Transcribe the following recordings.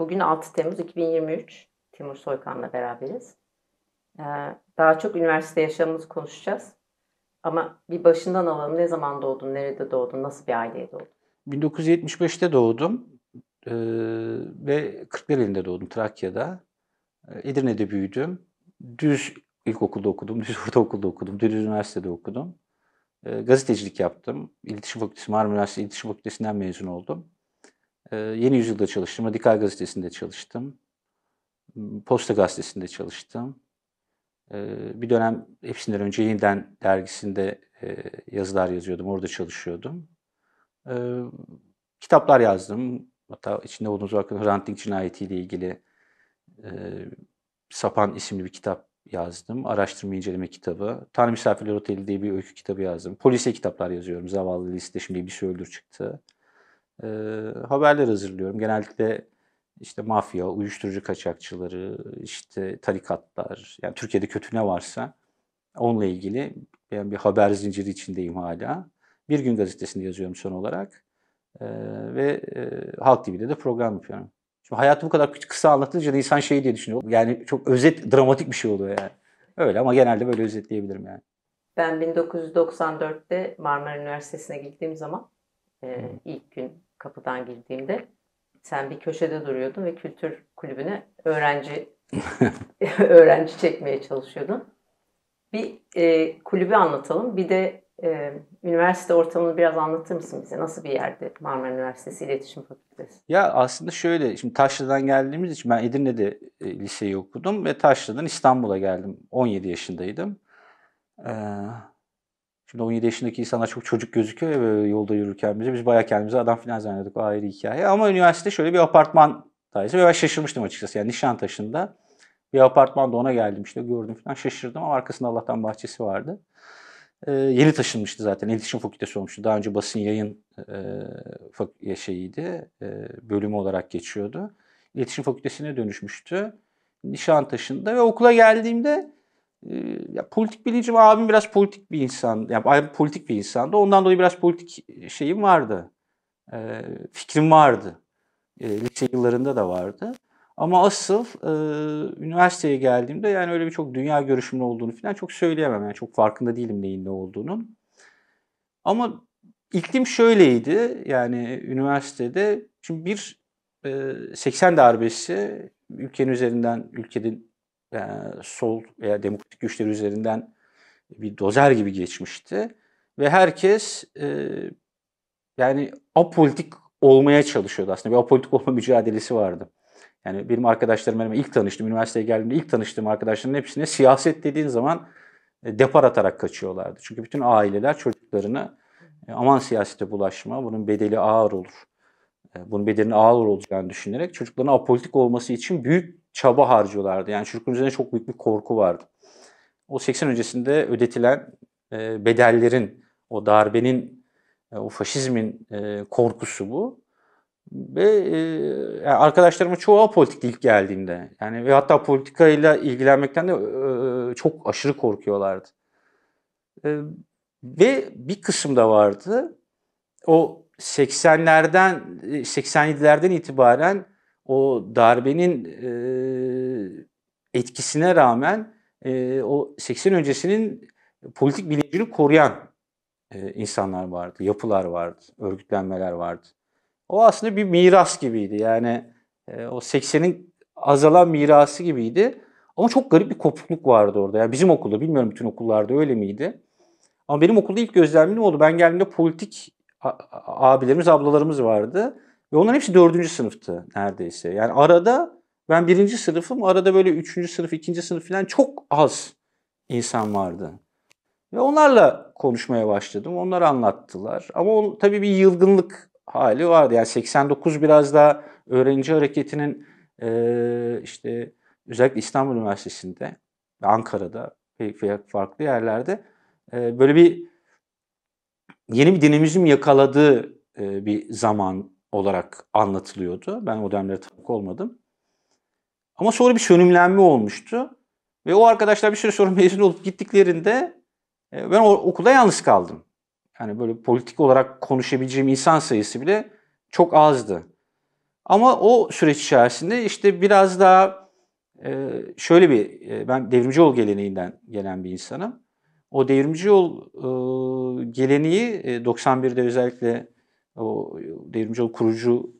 Bugün 6 Temmuz 2023. Timur Soykan'la beraberiz. Ee, daha çok üniversite yaşamımızı konuşacağız. Ama bir başından alalım. Ne zaman doğdun, nerede doğdun, nasıl bir aileye doğdun? 1975'te doğdum ve ee, ve Kırklareli'nde doğdum, Trakya'da. Ee, Edirne'de büyüdüm. Düz ilkokulda okudum, düz ortaokulda okudum, düz üniversitede okudum. gazetecilik yaptım. İletişim Fakültesi, Marmara Üniversitesi İletişim Fakültesinden mezun oldum. Ee, Yeni Yüzyıl'da çalıştım. Radikal Gazetesi'nde çalıştım. Posta Gazetesi'nde çalıştım. Ee, bir dönem hepsinden önce Yeniden dergisinde e, yazılar yazıyordum. Orada çalışıyordum. Ee, kitaplar yazdım. Hatta içinde olduğunuz vakit Hrant Dink cinayetiyle ilgili e, Sapan isimli bir kitap yazdım. Araştırma inceleme kitabı. Tanrı Misafirler Oteli diye bir öykü kitabı yazdım. Polise kitaplar yazıyorum. Zavallı liste şimdi bir öldür çıktı e, haberler hazırlıyorum. Genellikle işte mafya, uyuşturucu kaçakçıları, işte tarikatlar, yani Türkiye'de kötü ne varsa onunla ilgili ben bir haber zinciri içindeyim hala. Bir gün gazetesinde yazıyorum son olarak e, ve e, Halk TV'de de program yapıyorum. Şimdi hayatı bu kadar kısa anlatınca da insan şey diye düşünüyor. Yani çok özet, dramatik bir şey oluyor yani. Öyle ama genelde böyle özetleyebilirim yani. Ben 1994'te Marmara Üniversitesi'ne gittiğim zaman e, ilk gün kapıdan girdiğimde sen bir köşede duruyordun ve kültür kulübüne öğrenci öğrenci çekmeye çalışıyordun. Bir e, kulübü anlatalım. Bir de e, üniversite ortamını biraz anlatır mısın bize? Nasıl bir yerde Marmara Üniversitesi İletişim Fakültesi? Ya aslında şöyle, şimdi Taşlı'dan geldiğimiz için ben Edirne'de e, liseyi okudum ve Taşlı'dan İstanbul'a geldim. 17 yaşındaydım. Ee, Şimdi 17 yaşındaki insana çok çocuk gözüküyor ya böyle yolda yürürken bize. Biz bayağı kendimizi adam filan zannediyorduk. O ayrı hikaye. Ama üniversite şöyle bir apartman dairesi. Ve ben şaşırmıştım açıkçası. Yani Nişantaşı'nda bir apartmanda ona geldim işte gördüm falan şaşırdım ama arkasında Allah'tan bahçesi vardı. Ee, yeni taşınmıştı zaten. İletişim Fakültesi olmuştu. Daha önce basın yayın e, şeyiydi. E, bölümü olarak geçiyordu. İletişim Fakültesi'ne dönüşmüştü. Nişantaşı'nda ve okula geldiğimde ee, ya politik bilincim abim biraz politik bir insan. Ya yani politik bir insandı. Ondan dolayı biraz politik şeyim vardı. E, fikrim vardı. E, lise yıllarında da vardı. Ama asıl e, üniversiteye geldiğimde yani öyle bir çok dünya görüşümün olduğunu falan çok söyleyemem. Yani çok farkında değilim neyin ne olduğunu. Ama iklim şöyleydi yani üniversitede. Şimdi bir e, 80 darbesi ülkenin üzerinden, ülkenin e, sol veya demokratik güçler üzerinden bir dozer gibi geçmişti. Ve herkes e, yani apolitik olmaya çalışıyordu aslında. Bir apolitik olma mücadelesi vardı. Yani benim arkadaşlarım benim ilk tanıştım, üniversiteye geldiğimde ilk tanıştığım arkadaşların hepsine siyaset dediğin zaman e, depar atarak kaçıyorlardı. Çünkü bütün aileler çocuklarını e, aman siyasete bulaşma, bunun bedeli ağır olur. E, bunun bedelinin ağır olacağını düşünerek çocukların apolitik olması için büyük çaba harcıyorlardı. Yani çocukların üzerine çok büyük bir korku vardı. O 80 öncesinde ödetilen e, bedellerin, o darbenin, e, o faşizmin e, korkusu bu. Ve yani arkadaşlarımın çoğu politik ilk geldiğimde. Yani ve hatta politikayla ilgilenmekten de çok aşırı korkuyorlardı. ve bir kısım da vardı. O 80'lerden 87'lerden itibaren o darbenin e, etkisine rağmen e, o 80 öncesinin politik bilincini koruyan e, insanlar vardı, yapılar vardı, örgütlenmeler vardı. O aslında bir miras gibiydi. Yani e, o 80'in azalan mirası gibiydi. Ama çok garip bir kopukluk vardı orada. Yani bizim okulda, bilmiyorum bütün okullarda öyle miydi? Ama benim okulda ilk gözlemim ne oldu? Ben geldiğimde politik abilerimiz, ablalarımız vardı. Ve onların hepsi dördüncü sınıftı neredeyse. Yani arada ben birinci sınıfım, arada böyle üçüncü sınıf, ikinci sınıf falan çok az insan vardı. Ve onlarla konuşmaya başladım. Onlar anlattılar. Ama on, tabii bir yılgınlık hali vardı. Yani 89 biraz daha öğrenci hareketinin e, işte özellikle İstanbul Üniversitesi'nde ve Ankara'da veya farklı yerlerde e, böyle bir yeni bir dinamizm yakaladığı e, bir zaman olarak anlatılıyordu. Ben o dönemlere tanık olmadım. Ama sonra bir sönümlenme olmuştu. Ve o arkadaşlar bir süre sonra mezun olup gittiklerinde e, ben o, okulda yalnız kaldım. Yani böyle politik olarak konuşabileceğim insan sayısı bile çok azdı. Ama o süreç içerisinde işte biraz daha e, şöyle bir, e, ben devrimci yol geleneğinden gelen bir insanım. O devrimci yol geleneği 91'de özellikle o e, devrimci kurucu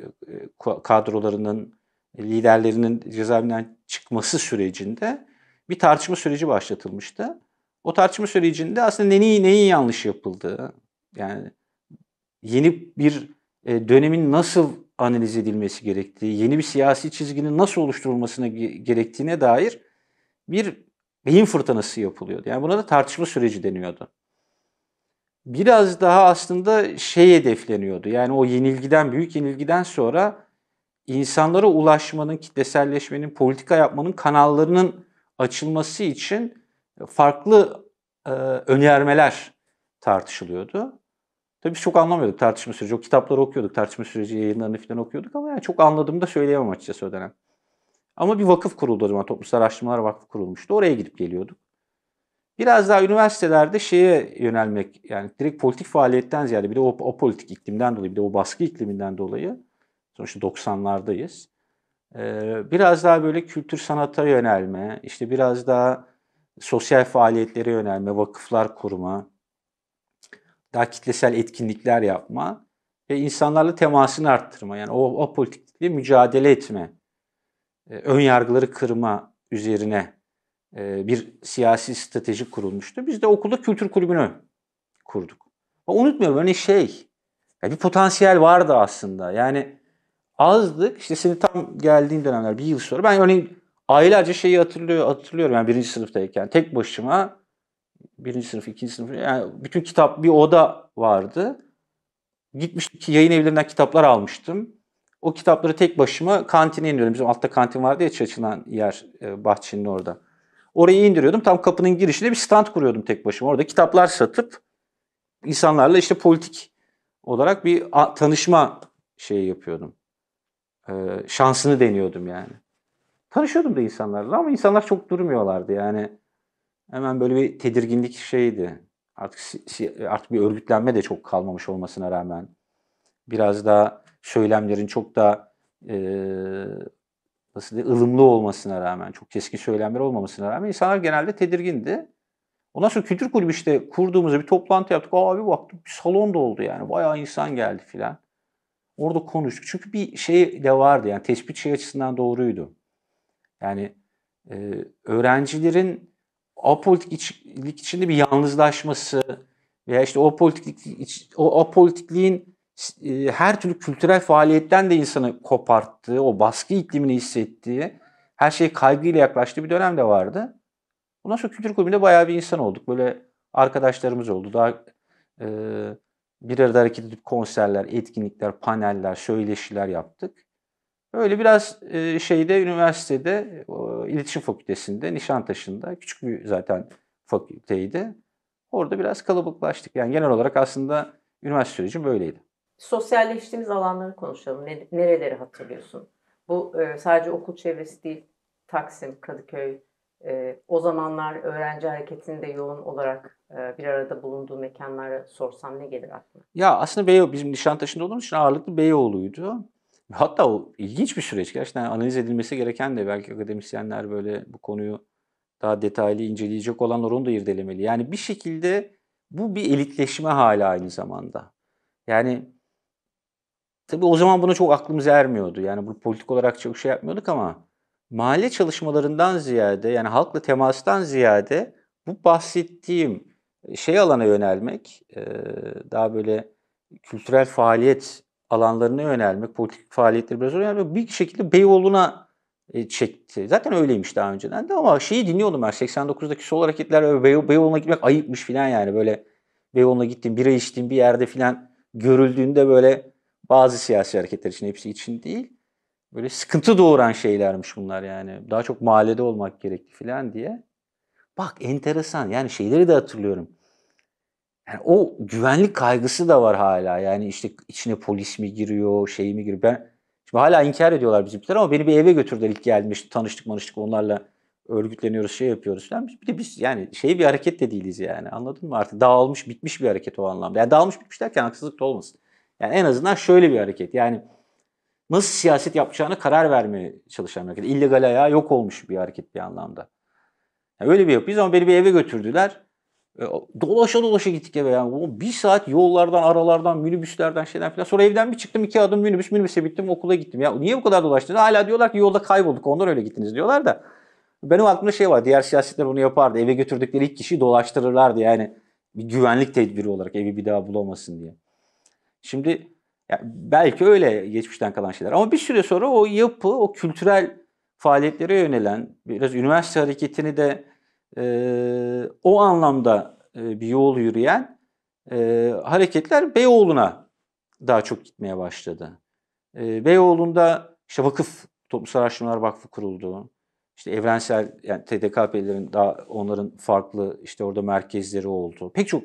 e, e, kadrolarının liderlerinin cezaevinden çıkması sürecinde bir tartışma süreci başlatılmıştı. O tartışma sürecinde aslında neyin neyin yanlış yapıldığı yani yeni bir dönemin nasıl analiz edilmesi gerektiği, yeni bir siyasi çizginin nasıl oluşturulmasına gerektiğine dair bir beyin fırtınası yapılıyordu. Yani buna da tartışma süreci deniyordu biraz daha aslında şey hedefleniyordu. Yani o yenilgiden, büyük yenilgiden sonra insanlara ulaşmanın, kitleselleşmenin, politika yapmanın kanallarının açılması için farklı e, önermeler tartışılıyordu. Tabii çok anlamıyorduk tartışma süreci. O kitapları okuyorduk, tartışma süreci yayınlarını falan okuyorduk ama yani çok anladığımı da söyleyemem açıkçası o dönem. Ama bir vakıf kuruldu o zaman. Toplumsal Araştırmalar Vakfı kurulmuştu. Oraya gidip geliyorduk. Biraz daha üniversitelerde şeye yönelmek yani direkt politik faaliyetten ziyade bir de o, o politik iklimden dolayı bir de o baskı ikliminden dolayı sonuçta 90'lardayız. Ee, biraz daha böyle kültür sanata yönelme, işte biraz daha sosyal faaliyetlere yönelme, vakıflar kurma, daha kitlesel etkinlikler yapma ve insanlarla temasını arttırma. Yani o, o politikle mücadele etme, e, ön yargıları kırma üzerine e, bir siyasi strateji kurulmuştu. Biz de okulda kültür kulübünü kurduk. Ama unutmuyorum hani şey, bir potansiyel vardı aslında. Yani azdık. İşte senin tam geldiğin dönemler bir yıl sonra. Ben örneğin aylarca şeyi hatırlıyor, hatırlıyorum. Yani birinci sınıftayken tek başıma birinci sınıf, ikinci sınıf. Yani bütün kitap bir oda vardı. Gitmiş yayın evlerinden kitaplar almıştım. O kitapları tek başıma kantine iniyordum. Bizim altta kantin vardı ya açılan yer e, bahçenin orada. Orayı indiriyordum. Tam kapının girişinde bir stand kuruyordum tek başıma. Orada kitaplar satıp insanlarla işte politik olarak bir tanışma şeyi yapıyordum. Ee, şansını deniyordum yani. Tanışıyordum da insanlarla ama insanlar çok durmuyorlardı yani. Hemen böyle bir tedirginlik şeydi. Artık artık bir örgütlenme de çok kalmamış olmasına rağmen biraz daha söylemlerin çok da e, nasıl diye ılımlı olmasına rağmen, çok keskin söylemler olmamasına rağmen insanlar genelde tedirgindi. Ondan sonra kültür kulübü işte kurduğumuzda bir toplantı yaptık. Abi baktık bir salon da oldu yani. Bayağı insan geldi filan. Orada konuştuk. Çünkü bir şey de vardı yani tespit şey açısından doğruydu. Yani e, öğrencilerin apolitiklik içinde bir yalnızlaşması veya işte o politiklik o apolitikliğin e, her türlü kültürel faaliyetten de insanı koparttığı, o baskı iklimini hissettiği, her şeye kaygıyla yaklaştığı bir dönem de vardı. Ondan sonra kültür kulübünde bayağı bir insan olduk. Böyle arkadaşlarımız oldu. Daha e, bir arada hareket edip konserler, etkinlikler, paneller, söyleşiler yaptık. Öyle biraz e, şeyde üniversitede e, iletişim fakültesinde Nişantaşı'nda küçük bir zaten fakülteydi. Orada biraz kalabalıklaştık. Yani genel olarak aslında üniversite sürecim böyleydi. Sosyalleştiğimiz alanları konuşalım. Ne, nereleri hatırlıyorsun? Bu e, sadece okul çevresi değil. Taksim, Kadıköy, e, o zamanlar öğrenci hareketinde yoğun olarak e, bir arada bulunduğu mekanlara sorsam ne gelir aklına? Ya aslında Beyoğlu, bizim Nişantaşı'nda olduğumuz için ağırlıklı Beyoğlu'ydu. Hatta o ilginç bir süreç. Gerçekten analiz edilmesi gereken de belki akademisyenler böyle bu konuyu daha detaylı inceleyecek olanlar onu da irdelemeli. Yani bir şekilde bu bir elitleşme hali aynı zamanda. Yani Tabii o zaman buna çok aklımız ermiyordu. Yani bunu politik olarak çok şey yapmıyorduk ama mahalle çalışmalarından ziyade yani halkla temastan ziyade bu bahsettiğim e, şey alana yönelmek, e, daha böyle kültürel faaliyet alanlarına yönelmek, politik faaliyetleri biraz oraya yönelmek bir şekilde Beyoğlu'na e, çekti. Zaten öyleymiş daha önceden de ama şeyi dinliyordum ben 89'daki sol hareketler Bey Beyoğlu'na gitmek ayıpmış filan yani böyle Beyoğlu'na gittim bira içtiğim bir yerde filan görüldüğünde böyle bazı siyasi hareketler için, hepsi için değil. Böyle sıkıntı doğuran şeylermiş bunlar yani. Daha çok mahallede olmak gerekli falan diye. Bak enteresan yani şeyleri de hatırlıyorum. Yani o güvenlik kaygısı da var hala. Yani işte içine polis mi giriyor, şey mi giriyor. Ben şimdi hala inkar ediyorlar bizimkiler ama beni bir eve götürdüler ilk geldiğimde. İşte tanıştık manıştık onlarla örgütleniyoruz, şey yapıyoruz falan. Bir de biz yani şey bir hareket de değiliz yani. Anladın mı artık? Dağılmış, bitmiş bir hareket o anlamda. Yani dağılmış bitmiş derken haksızlık da olmasın. Yani en azından şöyle bir hareket. Yani nasıl siyaset yapacağını karar vermeye çalışan bir hareket. İllegal ayağı yok olmuş bir hareket bir anlamda. Yani öyle bir yapıyız ama beni bir eve götürdüler. E, dolaşa dolaşa gittik eve yani. Bir saat yollardan, aralardan, minibüslerden şeyden filan. Sonra evden bir çıktım iki adım minibüs, minibüse bittim okula gittim. Ya niye bu kadar dolaştınız? Hala diyorlar ki yolda kaybolduk onlar öyle gittiniz diyorlar da. Benim aklımda şey var. Diğer siyasetler bunu yapardı. Eve götürdükleri ilk kişiyi dolaştırırlardı yani. Bir güvenlik tedbiri olarak evi bir daha bulamasın diye. Şimdi ya belki öyle geçmişten kalan şeyler ama bir süre sonra o yapı, o kültürel faaliyetlere yönelen biraz üniversite hareketini de e, o anlamda e, bir yol yürüyen e, hareketler Beyoğlu'na daha çok gitmeye başladı. E, Beyoğlu'nda işte vakıf, Toplumsal Araştırmalar Vakfı kuruldu. İşte evrensel yani TDKP'lerin daha onların farklı işte orada merkezleri oldu. Pek çok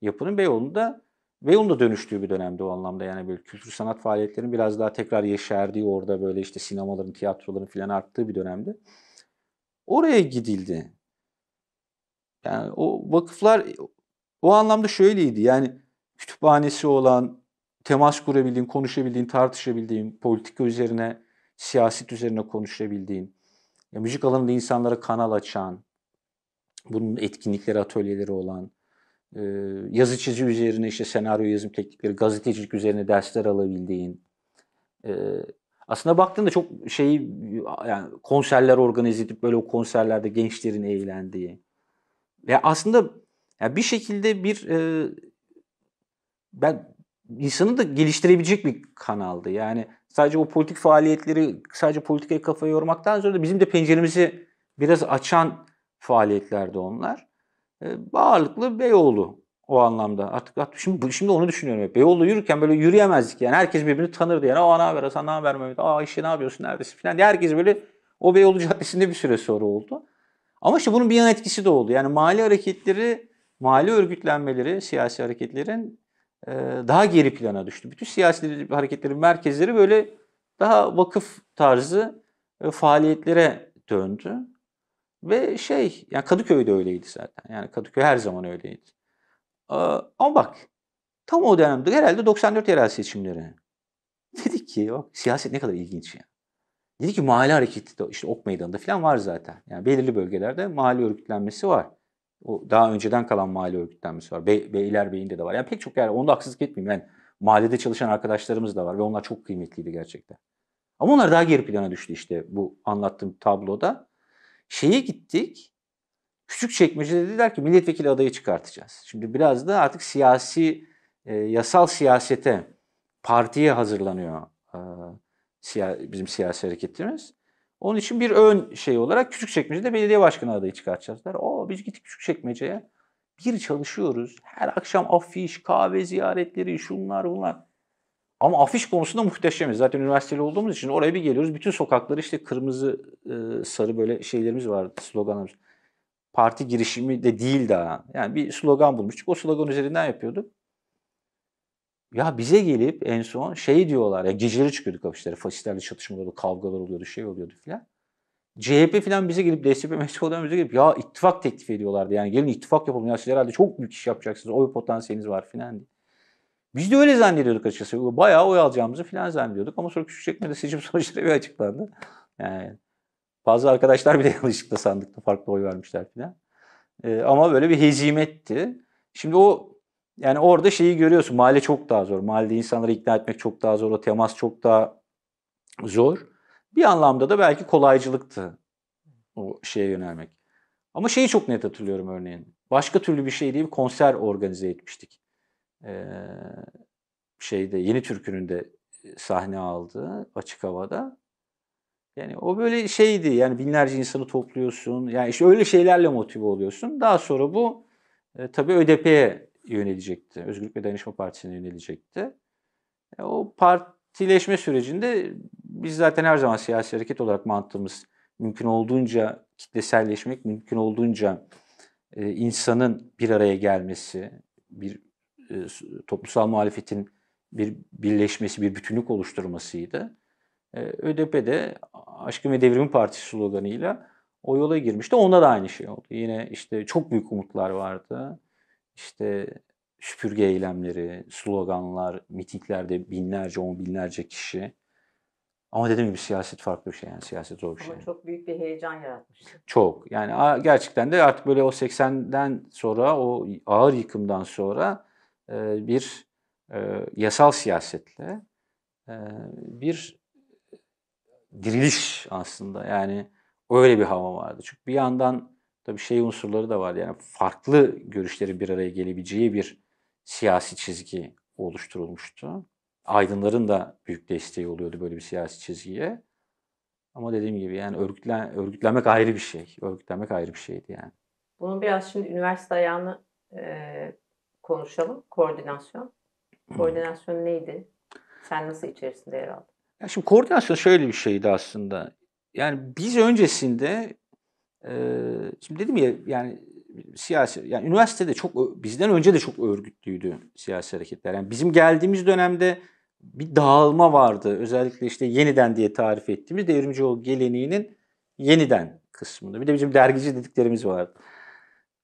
yapının Beyoğlu'nda ve onun da dönüştüğü bir dönemde o anlamda yani böyle kültür sanat faaliyetlerinin biraz daha tekrar yeşerdiği orada böyle işte sinemaların, tiyatroların filan arttığı bir dönemde. Oraya gidildi. Yani o vakıflar o anlamda şöyleydi yani kütüphanesi olan, temas kurabildiğin, konuşabildiğin, tartışabildiğin, politika üzerine, siyaset üzerine konuşabildiğin, ya müzik alanında insanlara kanal açan, bunun etkinlikleri, atölyeleri olan, ee, yazı çizi üzerine işte senaryo yazım teknikleri, gazetecilik üzerine dersler alabildiğin. Ee, aslında baktığında çok şeyi yani konserler organize edip böyle o konserlerde gençlerin eğlendiği. Ya aslında yani bir şekilde bir e, ben insanı da geliştirebilecek bir kanaldı. Yani sadece o politik faaliyetleri sadece politikaya kafa yormaktan sonra bizim de penceremizi biraz açan faaliyetlerdi onlar. Bağırlıklı ee, Beyoğlu o anlamda. Artık şimdi şimdi onu düşünüyorum Beyoğlu yürürken böyle yürüyemezdik yani. Herkes birbirini tanırdı yani. Aa ne haber Hasan ne haber Mehmet? Aa işte ne yapıyorsun neredesin falan diye. Herkes böyle o Beyoğlu Caddesi'nde bir süre sonra oldu. Ama işte bunun bir yan etkisi de oldu. Yani mali hareketleri, mali örgütlenmeleri, siyasi hareketlerin e, daha geri plana düştü. Bütün siyasi hareketlerin merkezleri böyle daha vakıf tarzı e, faaliyetlere döndü. Ve şey, yani Kadıköy de öyleydi zaten. Yani Kadıköy her zaman öyleydi. Ee, ama bak, tam o dönemde herhalde 94 yerel seçimleri. Dedik ki, bak siyaset ne kadar ilginç ya. Yani. Dedi ki mahalle hareketi de işte Ok Meydanı'nda falan var zaten. Yani belirli bölgelerde mahalle örgütlenmesi var. O daha önceden kalan mahalle örgütlenmesi var. Be Beyinde de var. Yani pek çok yer. Onda haksızlık etmeyeyim. Yani mahallede çalışan arkadaşlarımız da var ve onlar çok kıymetliydi gerçekten. Ama onlar daha geri plana düştü işte bu anlattığım tabloda. Şeye gittik. Küçük çekmecede dediler ki milletvekili adayı çıkartacağız. Şimdi biraz da artık siyasi e, yasal siyasete partiye hazırlanıyor e, siya, bizim siyasi hareketlerimiz. Onun için bir ön şey olarak küçük çekmecede belediye başkanı adayı çıkartacağız. Der, O biz gittik küçük çekmeceye. Bir çalışıyoruz. Her akşam afiş, kahve ziyaretleri, şunlar bunlar. Ama afiş konusunda muhteşemiz. Zaten üniversiteli olduğumuz için oraya bir geliyoruz. Bütün sokakları işte kırmızı, e, sarı böyle şeylerimiz vardı, sloganlarımız. Parti girişimi de değil daha. Yani bir slogan bulmuştuk. O slogan üzerinden yapıyorduk. Ya bize gelip en son şey diyorlar ya geceleri çıkıyorduk afişlere. Faşistlerle çatışmalar kavgalar oluyordu, şey oluyordu filan. CHP filan bize gelip, DSP, MSK'dan bize gelip ya ittifak teklif ediyorlardı. Yani gelin ittifak yapalım ya siz herhalde çok büyük iş yapacaksınız. Oy potansiyeliniz var filan diye. Biz de öyle zannediyorduk açıkçası. Bayağı oy alacağımızı falan zannediyorduk. Ama sonra Küçükçekmece'de seçim sonuçları bir açıklandı. Yani bazı arkadaşlar bile yanlışlıkla sandıkta farklı oy vermişler falan. Ee, ama böyle bir hezimetti. Şimdi o yani orada şeyi görüyorsun. Mahalle çok daha zor. Mahallede insanları ikna etmek çok daha zor. O temas çok daha zor. Bir anlamda da belki kolaycılıktı o şeye yönelmek. Ama şeyi çok net hatırlıyorum örneğin. Başka türlü bir şey diye bir konser organize etmiştik. Ee, şeyde Yeni Türkü'nün de e, sahne aldığı açık havada. Yani o böyle şeydi yani binlerce insanı topluyorsun. Yani işte öyle şeylerle motive oluyorsun. Daha sonra bu e, tabii ÖDP'ye yönelecekti. Özgürlük ve Dayanışma Partisi'ne yönelecekti. E, o partileşme sürecinde biz zaten her zaman siyasi hareket olarak mantığımız mümkün olduğunca kitleselleşmek, mümkün olduğunca e, insanın bir araya gelmesi, bir e, toplumsal muhalefetin bir birleşmesi, bir bütünlük oluşturmasıydı. E, ÖDP de Aşkın ve Devrimin Partisi sloganıyla o yola girmişti. Onda da aynı şey oldu. Yine işte çok büyük umutlar vardı. İşte süpürge eylemleri, sloganlar, mitiklerde binlerce, on binlerce kişi. Ama dedim gibi siyaset farklı bir şey yani siyaset zor bir şey. Ama çok büyük bir heyecan yaratmıştı. Çok yani gerçekten de artık böyle o 80'den sonra o ağır yıkımdan sonra e, bir e, yasal siyasetle e, bir diriliş aslında. Yani öyle bir hava vardı. Çünkü bir yandan tabii şey unsurları da var. Yani farklı görüşlerin bir araya gelebileceği bir siyasi çizgi oluşturulmuştu. Aydınların da büyük desteği oluyordu böyle bir siyasi çizgiye. Ama dediğim gibi yani örgütlen, örgütlenmek ayrı bir şey. Örgütlenmek ayrı bir şeydi yani. Bunun biraz şimdi üniversite ayağını e, konuşalım. Koordinasyon. Koordinasyon neydi? Sen nasıl içerisinde yer aldın? Ya şimdi koordinasyon şöyle bir şeydi aslında. Yani biz öncesinde e, şimdi dedim ya yani siyasi yani üniversitede çok bizden önce de çok örgütlüydü siyasi hareketler. Yani bizim geldiğimiz dönemde bir dağılma vardı. Özellikle işte yeniden diye tarif ettiğimiz devrimci o geleneğinin yeniden kısmında. Bir de bizim dergici dediklerimiz vardı.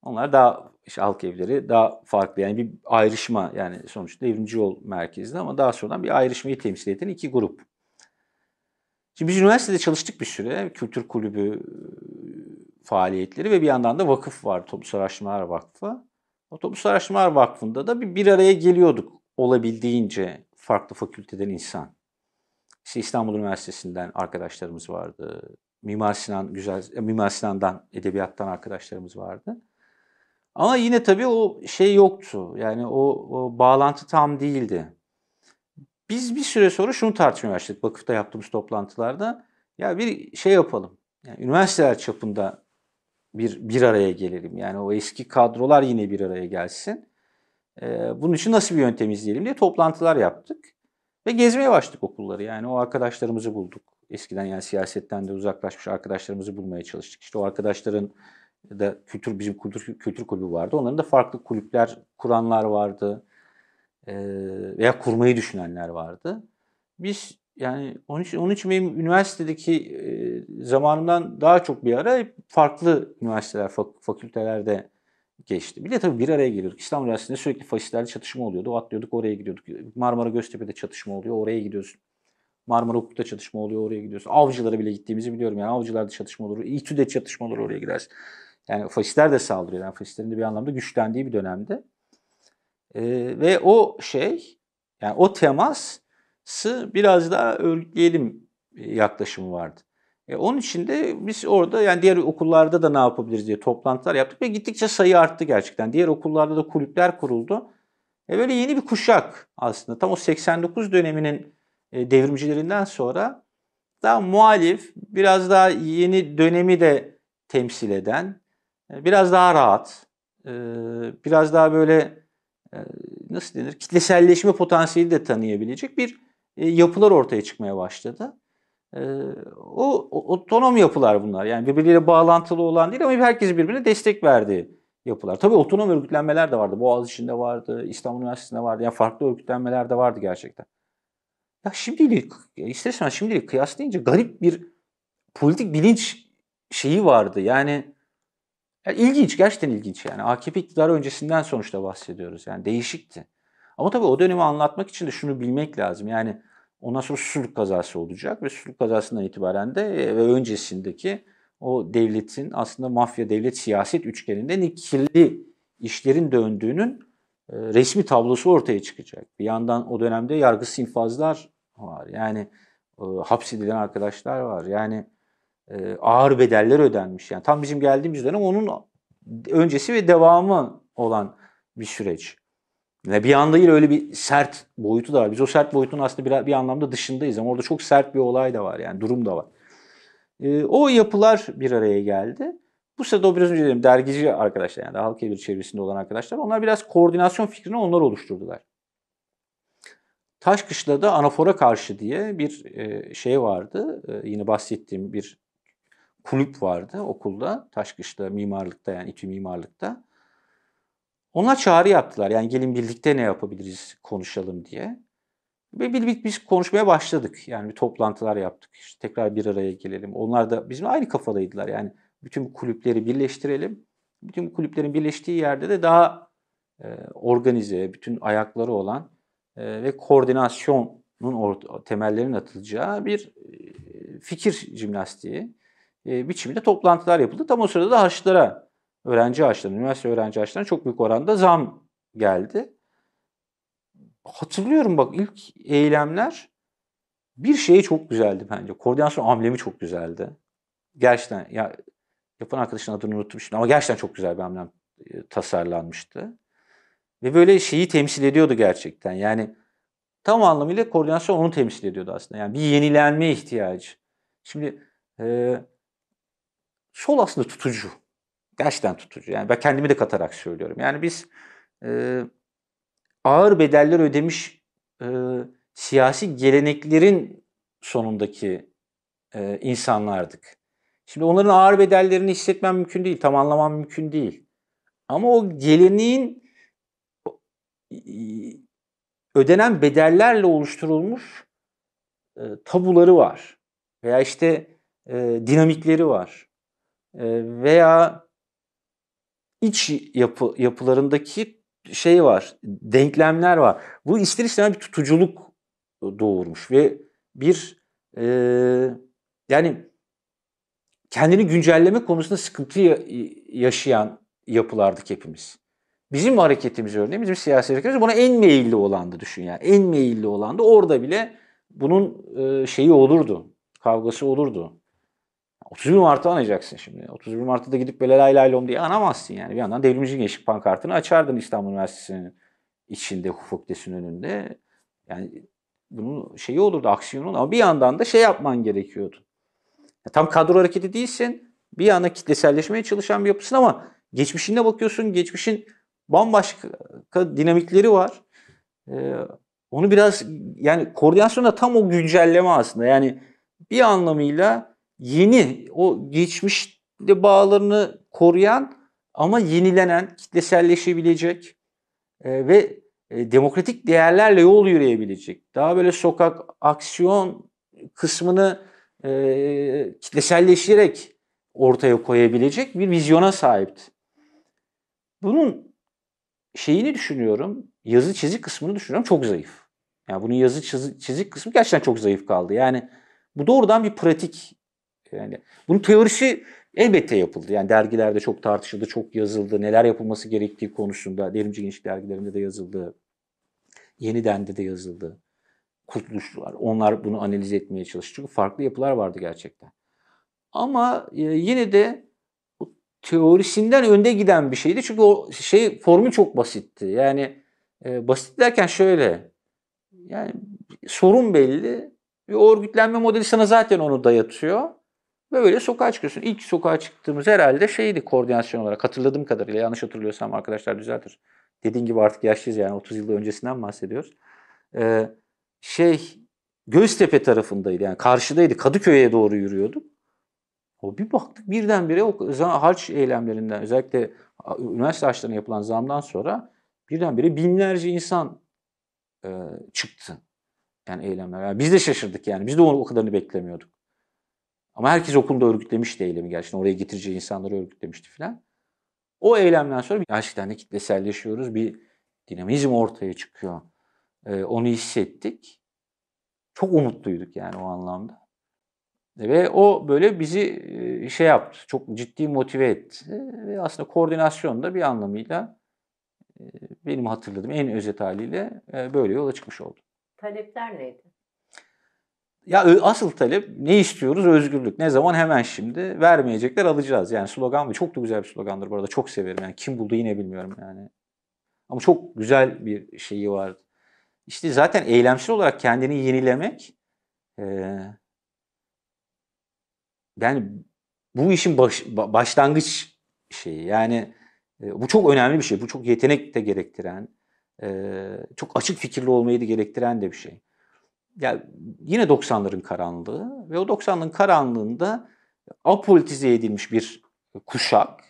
Onlar daha işte halk evleri daha farklı. Yani bir ayrışma yani sonuçta devrimci yol merkezli ama daha sonradan bir ayrışmayı temsil eden iki grup. Şimdi biz üniversitede çalıştık bir süre. Kültür kulübü e, faaliyetleri ve bir yandan da vakıf var. Toplumsal Araştırmalar Vakfı. O Toplumsal Araştırmalar Vakfı'nda da bir, bir araya geliyorduk olabildiğince farklı fakülteden insan. İşte İstanbul Üniversitesi'nden arkadaşlarımız vardı. Mimar Sinan Güzel Mimar Sinan'dan edebiyattan arkadaşlarımız vardı. Ama yine tabii o şey yoktu. Yani o, o bağlantı tam değildi. Biz bir süre sonra şunu tartışmaya başladık vakıfta yaptığımız toplantılarda. Ya bir şey yapalım. Yani üniversiteler çapında bir bir araya gelelim. Yani o eski kadrolar yine bir araya gelsin. Ee, bunun için nasıl bir yöntem izleyelim diye toplantılar yaptık. Ve gezmeye başladık okulları. Yani o arkadaşlarımızı bulduk. Eskiden yani siyasetten de uzaklaşmış arkadaşlarımızı bulmaya çalıştık. İşte o arkadaşların ya da kültür bizim kültür, kültür kulübü vardı. Onların da farklı kulüpler kuranlar vardı e, veya kurmayı düşünenler vardı. Biz yani onun için, onun için benim üniversitedeki e, zamanımdan daha çok bir ara farklı üniversiteler, fak, fakültelerde geçti. Bir de tabii bir araya geliyorduk. İslam Üniversitesi'nde sürekli faşistlerle çatışma oluyordu. O atlıyorduk oraya gidiyorduk. Marmara Göztepe'de çatışma oluyor oraya gidiyorsun. Marmara Hukuk'ta çatışma oluyor oraya gidiyorsun. Avcılara bile gittiğimizi biliyorum yani avcılarda çatışma olur. İTÜ'de çatışma olur oraya gidersin. Yani faşistler de saldırıyor. Yani faşistlerin de bir anlamda güçlendiği bir dönemde. E, ve o şey, yani o teması biraz daha örgütleyelim e, yaklaşımı vardı. E, onun için de biz orada yani diğer okullarda da ne yapabiliriz diye toplantılar yaptık ve gittikçe sayı arttı gerçekten. Diğer okullarda da kulüpler kuruldu. E böyle yeni bir kuşak aslında tam o 89 döneminin e, devrimcilerinden sonra daha muhalif, biraz daha yeni dönemi de temsil eden, ee, biraz daha rahat, ee, biraz daha böyle ee, nasıl denir kitleselleşme potansiyeli de tanıyabilecek bir e, yapılar ortaya çıkmaya başladı. O otonom yapılar bunlar. Yani birbirleriyle bağlantılı olan değil ama herkes birbirine destek verdiği yapılar. Tabii otonom örgütlenmeler de vardı. Boğaz içinde vardı, İstanbul Üniversitesi'nde vardı. Yani farklı örgütlenmeler de vardı gerçekten. Ya şimdilik, ya istersen şimdilik kıyaslayınca garip bir politik bilinç şeyi vardı. Yani yani ilginç, gerçekten ilginç yani. AKP iktidarı öncesinden sonuçta bahsediyoruz. Yani değişikti. Ama tabii o dönemi anlatmak için de şunu bilmek lazım. Yani ondan sonra Suluk kazası olacak ve Suluk kazasından itibaren de e, ve öncesindeki o devletin aslında mafya devlet siyaset üçgeninde ne kirli işlerin döndüğünün e, resmi tablosu ortaya çıkacak. Bir yandan o dönemde yargısız infazlar var. Yani e, hapsedilen arkadaşlar var. Yani e, ağır bedeller ödenmiş. Yani tam bizim geldiğimiz dönem onun öncesi ve devamı olan bir süreç. Yani bir anda değil öyle bir sert boyutu da var. Biz o sert boyutun aslında bir, bir anlamda dışındayız ama orada çok sert bir olay da var yani durum da var. E, o yapılar bir araya geldi. Bu sırada o biraz önce dedim dergici arkadaşlar yani halk evir çevresinde olan arkadaşlar onlar biraz koordinasyon fikrini onlar oluşturdular. Taşkışla da Anafora Karşı diye bir e, şey vardı. E, yine bahsettiğim bir kulüp vardı okulda. Taşkış'ta, mimarlıkta yani İTÜ mimarlıkta. ona çağrı yaptılar. Yani gelin birlikte ne yapabiliriz konuşalım diye. Ve bir, biz konuşmaya başladık. Yani bir toplantılar yaptık. İşte tekrar bir araya gelelim. Onlar da bizim aynı kafadaydılar. Yani bütün kulüpleri birleştirelim. Bütün kulüplerin birleştiği yerde de daha e, organize, bütün ayakları olan e, ve koordinasyonun temellerinin atılacağı bir e, fikir jimnastiği e, biçiminde toplantılar yapıldı. Tam o sırada da harçlara, öğrenci harçlarına, üniversite öğrenci harçlarına çok büyük oranda zam geldi. Hatırlıyorum bak ilk eylemler bir şey çok güzeldi bence. Koordinasyon amblemi çok güzeldi. Gerçekten ya yapan arkadaşın adını unuttum şimdi ama gerçekten çok güzel bir amblem e, tasarlanmıştı. Ve böyle şeyi temsil ediyordu gerçekten. Yani tam anlamıyla koordinasyon onu temsil ediyordu aslında. Yani bir yenilenme ihtiyacı. Şimdi e, sol aslında tutucu. Gerçekten tutucu. Yani ben kendimi de katarak söylüyorum. Yani biz e, ağır bedeller ödemiş e, siyasi geleneklerin sonundaki e, insanlardık. Şimdi onların ağır bedellerini hissetmem mümkün değil, tam anlamam mümkün değil. Ama o geleneğin ödenen bedellerle oluşturulmuş e, tabuları var veya işte e, dinamikleri var veya iç yapı, yapılarındaki şey var, denklemler var. Bu ister istemez bir tutuculuk doğurmuş ve bir e, yani kendini güncelleme konusunda sıkıntı yaşayan yapılardık hepimiz. Bizim hareketimiz örneğin, bizim siyasi hareketimiz buna en meyilli olandı düşün yani. En meyilli olandı. Orada bile bunun şeyi olurdu, kavgası olurdu. 31 Mart'ı anacaksın şimdi. 31 Mart'ta da gidip böyle lay lay lom diye anamazsın yani. Bir yandan devrimci gençlik pankartını açardın İstanbul Üniversitesi'nin içinde, fakültesinin önünde. Yani bunun şeyi olurdu, aksiyonu olurdu. ama bir yandan da şey yapman gerekiyordu. Ya tam kadro hareketi değilsin. Bir yana kitleselleşmeye çalışan bir yapısın ama geçmişine bakıyorsun. Geçmişin bambaşka dinamikleri var. Ee, onu biraz yani koordinasyonda tam o güncelleme aslında. Yani bir anlamıyla yeni o geçmişle bağlarını koruyan ama yenilenen, kitleselleşebilecek e, ve e, demokratik değerlerle yol yürüyebilecek. Daha böyle sokak aksiyon kısmını e, kitleselleştirerek ortaya koyabilecek bir vizyona sahipti. Bunun şeyini düşünüyorum, yazı çizik kısmını düşünüyorum çok zayıf. Yani bunun yazı çizik, çizik kısmı gerçekten çok zayıf kaldı. Yani bu doğrudan bir pratik gerekiyor. Yani bunun teorisi elbette yapıldı. Yani dergilerde çok tartışıldı, çok yazıldı. Neler yapılması gerektiği konusunda devrimci genç dergilerinde de yazıldı. Yeniden'de de yazıldı. Kurtuluşlar. Onlar bunu analiz etmeye çalıştı. Çünkü farklı yapılar vardı gerçekten. Ama e, yine de teorisinden önde giden bir şeydi. Çünkü o şey formu çok basitti. Yani e, basit derken şöyle. Yani sorun belli. Bir örgütlenme modeli sana zaten onu dayatıyor. Ve böyle sokağa çıkıyorsun. İlk sokağa çıktığımız herhalde şeydi koordinasyon olarak hatırladığım kadarıyla. Yanlış hatırlıyorsam arkadaşlar düzeltir. Dediğim gibi artık yaşlıyız yani 30 yıl öncesinden bahsediyoruz. Ee, şey Göztepe tarafındaydı yani karşıdaydı. Kadıköy'e doğru yürüyorduk. O bir baktık birdenbire o harç eylemlerinden özellikle üniversite harçlarına yapılan zamdan sonra birdenbire binlerce insan e, çıktı. Yani eylemler. Yani biz de şaşırdık yani. Biz de o kadarını beklemiyorduk. Ama herkes okulda örgütlemişti eylemi gerçekten. Oraya getireceği insanları örgütlemişti filan. O eylemden sonra bir gerçekten de kitleselleşiyoruz. Bir dinamizm ortaya çıkıyor. Ee, onu hissettik. Çok umutluyduk yani o anlamda. Ve o böyle bizi e, şey yaptı, çok ciddi motive etti. Ve aslında koordinasyon da bir anlamıyla e, benim hatırladığım en özet haliyle e, böyle yola çıkmış oldu. Talepler neydi? Ya asıl talep ne istiyoruz? Özgürlük. Ne zaman? Hemen şimdi. Vermeyecekler alacağız. Yani slogan mı çok da güzel bir slogandır bu arada. Çok severim. Yani kim buldu yine bilmiyorum yani. Ama çok güzel bir şeyi var İşte zaten eylemsel olarak kendini yenilemek ee, yani bu işin baş, başlangıç şeyi. Yani e, bu çok önemli bir şey. Bu çok yetenek de gerektiren, e, çok açık fikirli olmayı da gerektiren de bir şey yani yine 90'ların karanlığı ve o 90'ların karanlığında apolitize edilmiş bir kuşak.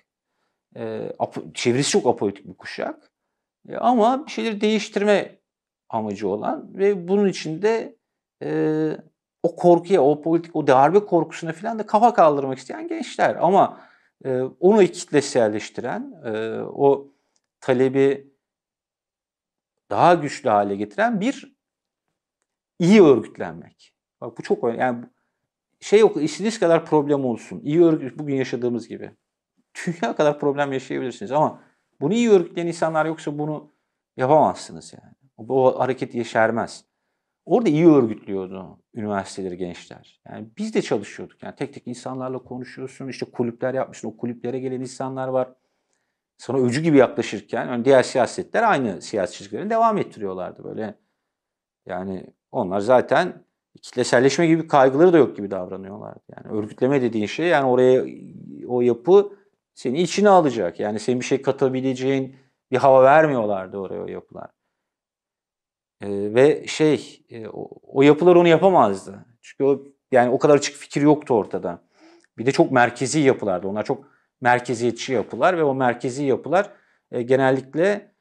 E, ap- çevresi çok apolitik bir kuşak. E, ama bir şeyleri değiştirme amacı olan ve bunun içinde e, o korkuya, o politik, o darbe korkusuna falan da kafa kaldırmak isteyen gençler. Ama e, onu kitleselleştiren, e, o talebi daha güçlü hale getiren bir iyi örgütlenmek. Bak bu çok önemli. Yani şey yok istediğiniz kadar problem olsun. İyi örgüt bugün yaşadığımız gibi. Dünya kadar problem yaşayabilirsiniz ama bunu iyi örgütleyen insanlar yoksa bunu yapamazsınız yani. O, o hareket yeşermez. Orada iyi örgütlüyordu üniversiteleri gençler. Yani biz de çalışıyorduk. Yani tek tek insanlarla konuşuyorsun. İşte kulüpler yapmışsın. O kulüplere gelen insanlar var. Sana öcü gibi yaklaşırken yani diğer siyasetler aynı siyaset çizgilerini devam ettiriyorlardı böyle. Yani onlar zaten kitleselleşme gibi kaygıları da yok gibi davranıyorlar. Yani örgütleme dediğin şey yani oraya o yapı seni içine alacak. Yani senin bir şey katabileceğin bir hava vermiyorlardı oraya o yapılar. Ee, ve şey e, o, o yapılar onu yapamazdı. Çünkü o yani o kadar açık fikir yoktu ortada. Bir de çok merkezi yapılardı. Onlar çok merkeziyetçi yapılar ve o merkezi yapılar e, genellikle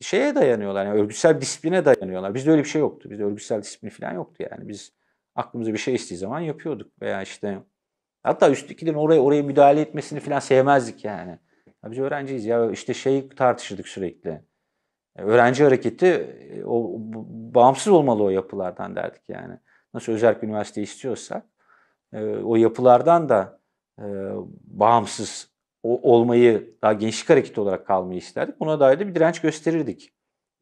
şeye dayanıyorlar. Yani örgütsel disipline dayanıyorlar. Bizde öyle bir şey yoktu. Bizde örgütsel disiplin falan yoktu yani. Biz aklımıza bir şey istediği zaman yapıyorduk veya işte hatta üsttekilerin oraya oraya müdahale etmesini falan sevmezdik yani. Ya biz öğrenciyiz ya işte şey tartışırdık sürekli. E, öğrenci hareketi e, o, bağımsız olmalı o yapılardan derdik yani. Nasıl özel üniversite istiyorsak e, o yapılardan da bağımsız olmayı, daha gençlik hareketi olarak kalmayı isterdik. Buna dair de bir direnç gösterirdik.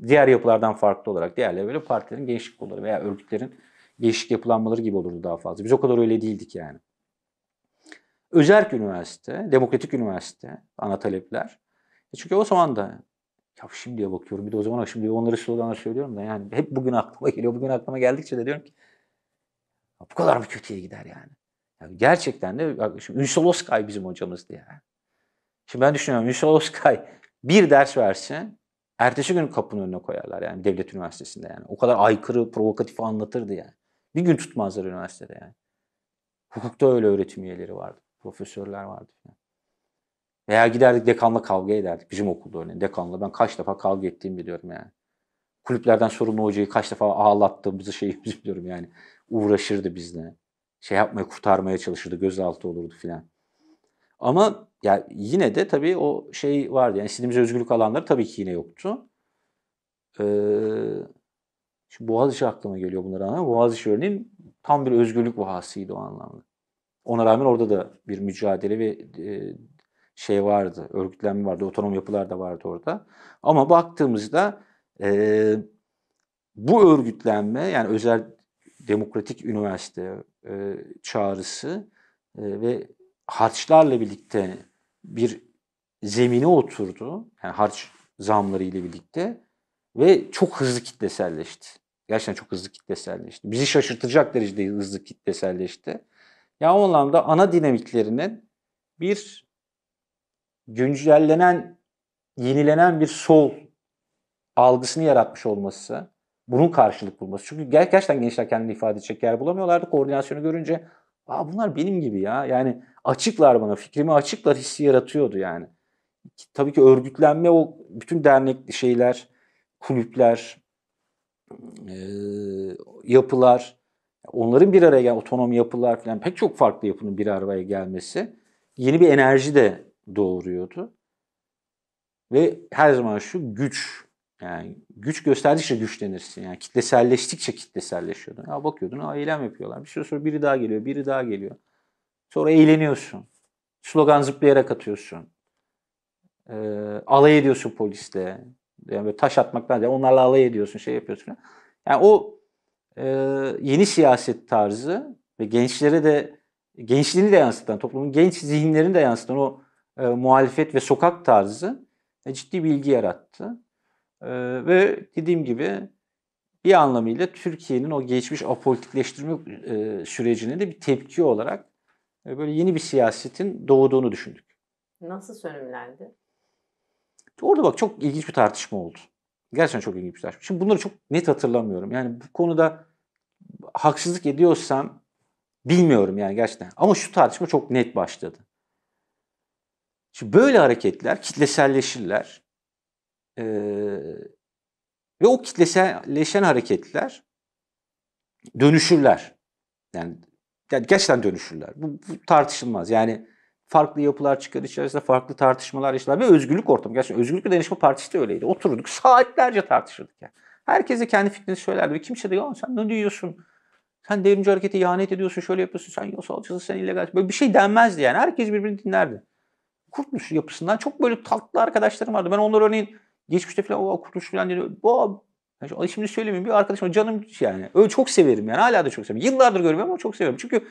Diğer yapılardan farklı olarak, diğerleri böyle partilerin gençlik kolları veya örgütlerin gençlik yapılanmaları gibi olurdu daha fazla. Biz o kadar öyle değildik yani. Özerk Üniversite, Demokratik Üniversite ana talepler. E çünkü o zaman da ya şimdiye bakıyorum bir de o zaman şimdi onları sloganlar söylüyorum da yani hep bugün aklıma geliyor. Bugün aklıma geldikçe de diyorum ki bu kadar mı kötüye gider yani? yani gerçekten de şimdi Ünsal Oskay bizim hocamızdı yani. Şimdi ben düşünüyorum Yusuf Özkay bir ders versin ertesi gün kapının önüne koyarlar yani devlet üniversitesinde yani. O kadar aykırı, provokatif anlatırdı yani. Bir gün tutmazlar üniversitede yani. Hukukta öyle öğretim üyeleri vardı. Profesörler vardı. Yani. Veya giderdik dekanla kavga ederdik. Bizim okulda örneğin dekanla ben kaç defa kavga ettiğimi biliyorum yani. Kulüplerden sorumlu hocayı kaç defa ağlattığımızı şeyimizi biliyorum yani. Uğraşırdı bizle. Şey yapmaya kurtarmaya çalışırdı. Gözaltı olurdu filan. Ama yani yine de tabii o şey vardı. Yani istediğimiz özgürlük alanları tabii ki yine yoktu. Ee, şimdi Boğaziçi aklıma geliyor bunlara ama Boğaziçi örneğin tam bir özgürlük vahasıydı o anlamda. Ona rağmen orada da bir mücadele ve e, şey vardı, örgütlenme vardı, otonom yapılar da vardı orada. Ama baktığımızda e, bu örgütlenme yani özel demokratik üniversite e, çağrısı e, ve harçlarla birlikte bir zemine oturdu. Yani harç zamları ile birlikte ve çok hızlı kitleselleşti. Gerçekten çok hızlı kitleselleşti. Bizi şaşırtacak derecede hızlı kitleselleşti. Ya yani o anlamda ana dinamiklerinin bir güncellenen, yenilenen bir sol algısını yaratmış olması, bunun karşılık bulması. Çünkü gerçekten gençler kendini ifade edecek yer bulamıyorlardı. Koordinasyonu görünce, Aa, bunlar benim gibi ya. Yani açıklar bana, fikrimi açıklar hissi yaratıyordu yani. Tabii ki örgütlenme o bütün dernek şeyler, kulüpler, e, yapılar, onların bir araya gel otonom yapılar falan pek çok farklı yapının bir araya gelmesi yeni bir enerji de doğuruyordu. Ve her zaman şu güç yani güç gösterdikçe güçlenirsin. Yani kitleselleştikçe kitleselleşiyordun. Ya bakıyordun, aa eylem yapıyorlar. Bir süre sonra biri daha geliyor, biri daha geliyor. Sonra eğleniyorsun. Slogan zıplayarak atıyorsun. E, alay ediyorsun polisle. Yani böyle taş atmaktan ziyade onlarla alay ediyorsun, şey yapıyorsun. Yani o e, yeni siyaset tarzı ve gençlere de gençliğini de yansıtan, toplumun genç zihinlerini de yansıtan o e, muhalefet ve sokak tarzı e, ciddi bir ilgi yarattı. E, ve dediğim gibi bir anlamıyla Türkiye'nin o geçmiş apolitikleştirme e, sürecine de bir tepki olarak ee, böyle yeni bir siyasetin doğduğunu düşündük. Nasıl sönümlendi? Orada bak çok ilginç bir tartışma oldu. Gerçekten çok ilginç bir tartışma. Şimdi bunları çok net hatırlamıyorum. Yani bu konuda haksızlık ediyorsam bilmiyorum yani gerçekten. Ama şu tartışma çok net başladı. Şimdi böyle hareketler kitleselleşirler. Ee, ve o kitleselleşen hareketler dönüşürler. Yani yani gerçekten dönüşürler. Bu, bu tartışılmaz. Yani farklı yapılar çıkar içerisinde farklı tartışmalar işler. ve özgürlük ortamı. Gerçekten Özgürlük Dayanışma Partisi de öyleydi. Otururduk saatlerce tartışırdık yani. Herkese kendi fikrini söylerdi ve kimse de ya sen ne diyorsun? Sen devrimci harekete ihanet ediyorsun, şöyle yapıyorsun, sen yasalcısın, sen illegal. Böyle bir şey denmezdi yani. Herkes birbirini dinlerdi. Kurtuluş yapısından çok böyle tatlı arkadaşlarım vardı. Ben onları örneğin geçmişte falan o kurtuluş falan diyor. Bu yani şimdi söylemeyeyim bir arkadaşım canım yani. Öyle çok severim yani hala da çok severim. Yıllardır görmüyorum ama çok seviyorum. Çünkü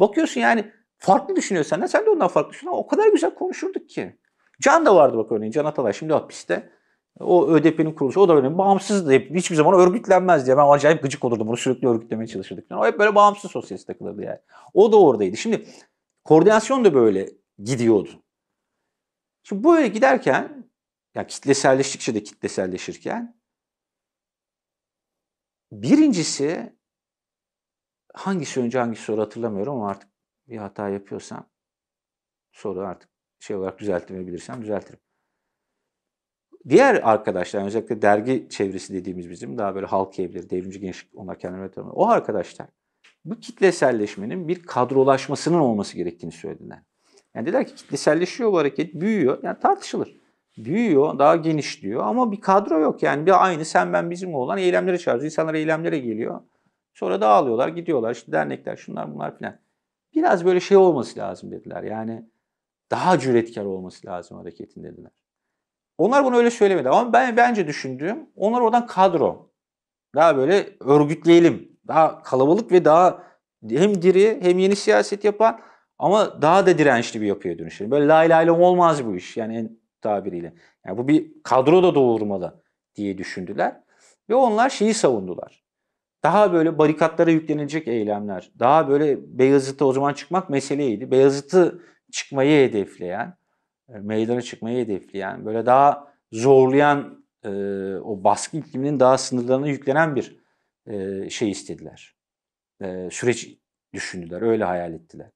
bakıyorsun yani farklı düşünüyor senden. Sen de ondan farklı düşünüyorsun. O kadar güzel konuşurduk ki. Can da vardı bak örneğin Can Atalay şimdi hapiste. O ÖDP'nin kuruluşu o da önemli. Bağımsızdı. Hep, hiçbir zaman örgütlenmez diye. Ben acayip gıcık olurdum. Bunu sürekli örgütlemeye çalışırdık. Yani o hep böyle bağımsız sosyalist takılırdı yani. O da oradaydı. Şimdi koordinasyon da böyle gidiyordu. Şimdi böyle giderken ya yani kitleselleştikçe de kitleselleşirken Birincisi hangisi önce hangisi soru hatırlamıyorum ama artık bir hata yapıyorsam soru artık şey olarak düzeltmeyebilirsem düzeltirim. Diğer arkadaşlar özellikle dergi çevresi dediğimiz bizim daha böyle halk evleri, devrimci gençlik onlar kendilerine tanımlıyor. O arkadaşlar bu kitleselleşmenin bir kadrolaşmasının olması gerektiğini söylediler. Yani dediler ki kitleselleşiyor bu hareket, büyüyor. Yani tartışılır büyüyor, daha genişliyor ama bir kadro yok yani. Bir aynı sen ben bizim olan eylemlere çağırıyoruz. İnsanlar eylemlere geliyor. Sonra dağılıyorlar, gidiyorlar. İşte dernekler, şunlar bunlar filan. Biraz böyle şey olması lazım dediler. Yani daha cüretkar olması lazım hareketin dediler. Onlar bunu öyle söylemedi ama ben bence düşündüğüm onlar oradan kadro. Daha böyle örgütleyelim. Daha kalabalık ve daha hem diri hem yeni siyaset yapan ama daha da dirençli bir yapıya dönüşelim. Böyle lay lay olmaz bu iş. Yani tabiriyle. Yani bu bir kadro da doğurmalı diye düşündüler. Ve onlar şeyi savundular. Daha böyle barikatlara yüklenilecek eylemler, daha böyle Beyazıt'a o zaman çıkmak meseleydi. Beyazıt'ı çıkmayı hedefleyen, e, meydana çıkmayı hedefleyen, böyle daha zorlayan e, o baskı ikliminin daha sınırlarına yüklenen bir e, şey istediler. E, süreç düşündüler, öyle hayal ettiler.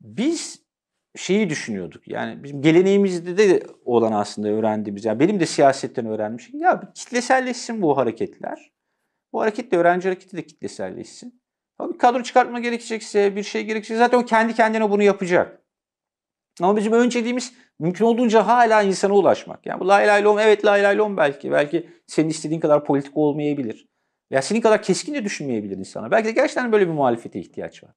Biz şeyi düşünüyorduk. Yani bizim geleneğimizde de olan aslında öğrendiğimiz. Yani benim de siyasetten öğrenmişim. Ya kitleselleşsin bu hareketler. Bu hareket de öğrenci hareketi de kitleselleşsin. Ama bir kadro çıkartma gerekecekse, bir şey gerekecekse zaten o kendi kendine bunu yapacak. Ama bizim önceliğimiz mümkün olduğunca hala insana ulaşmak. Yani bu lay lay lom, evet lay lay lom belki. Belki senin istediğin kadar politik olmayabilir. Ya senin kadar keskin de düşünmeyebilir insana. Belki de gerçekten böyle bir muhalefete ihtiyaç var.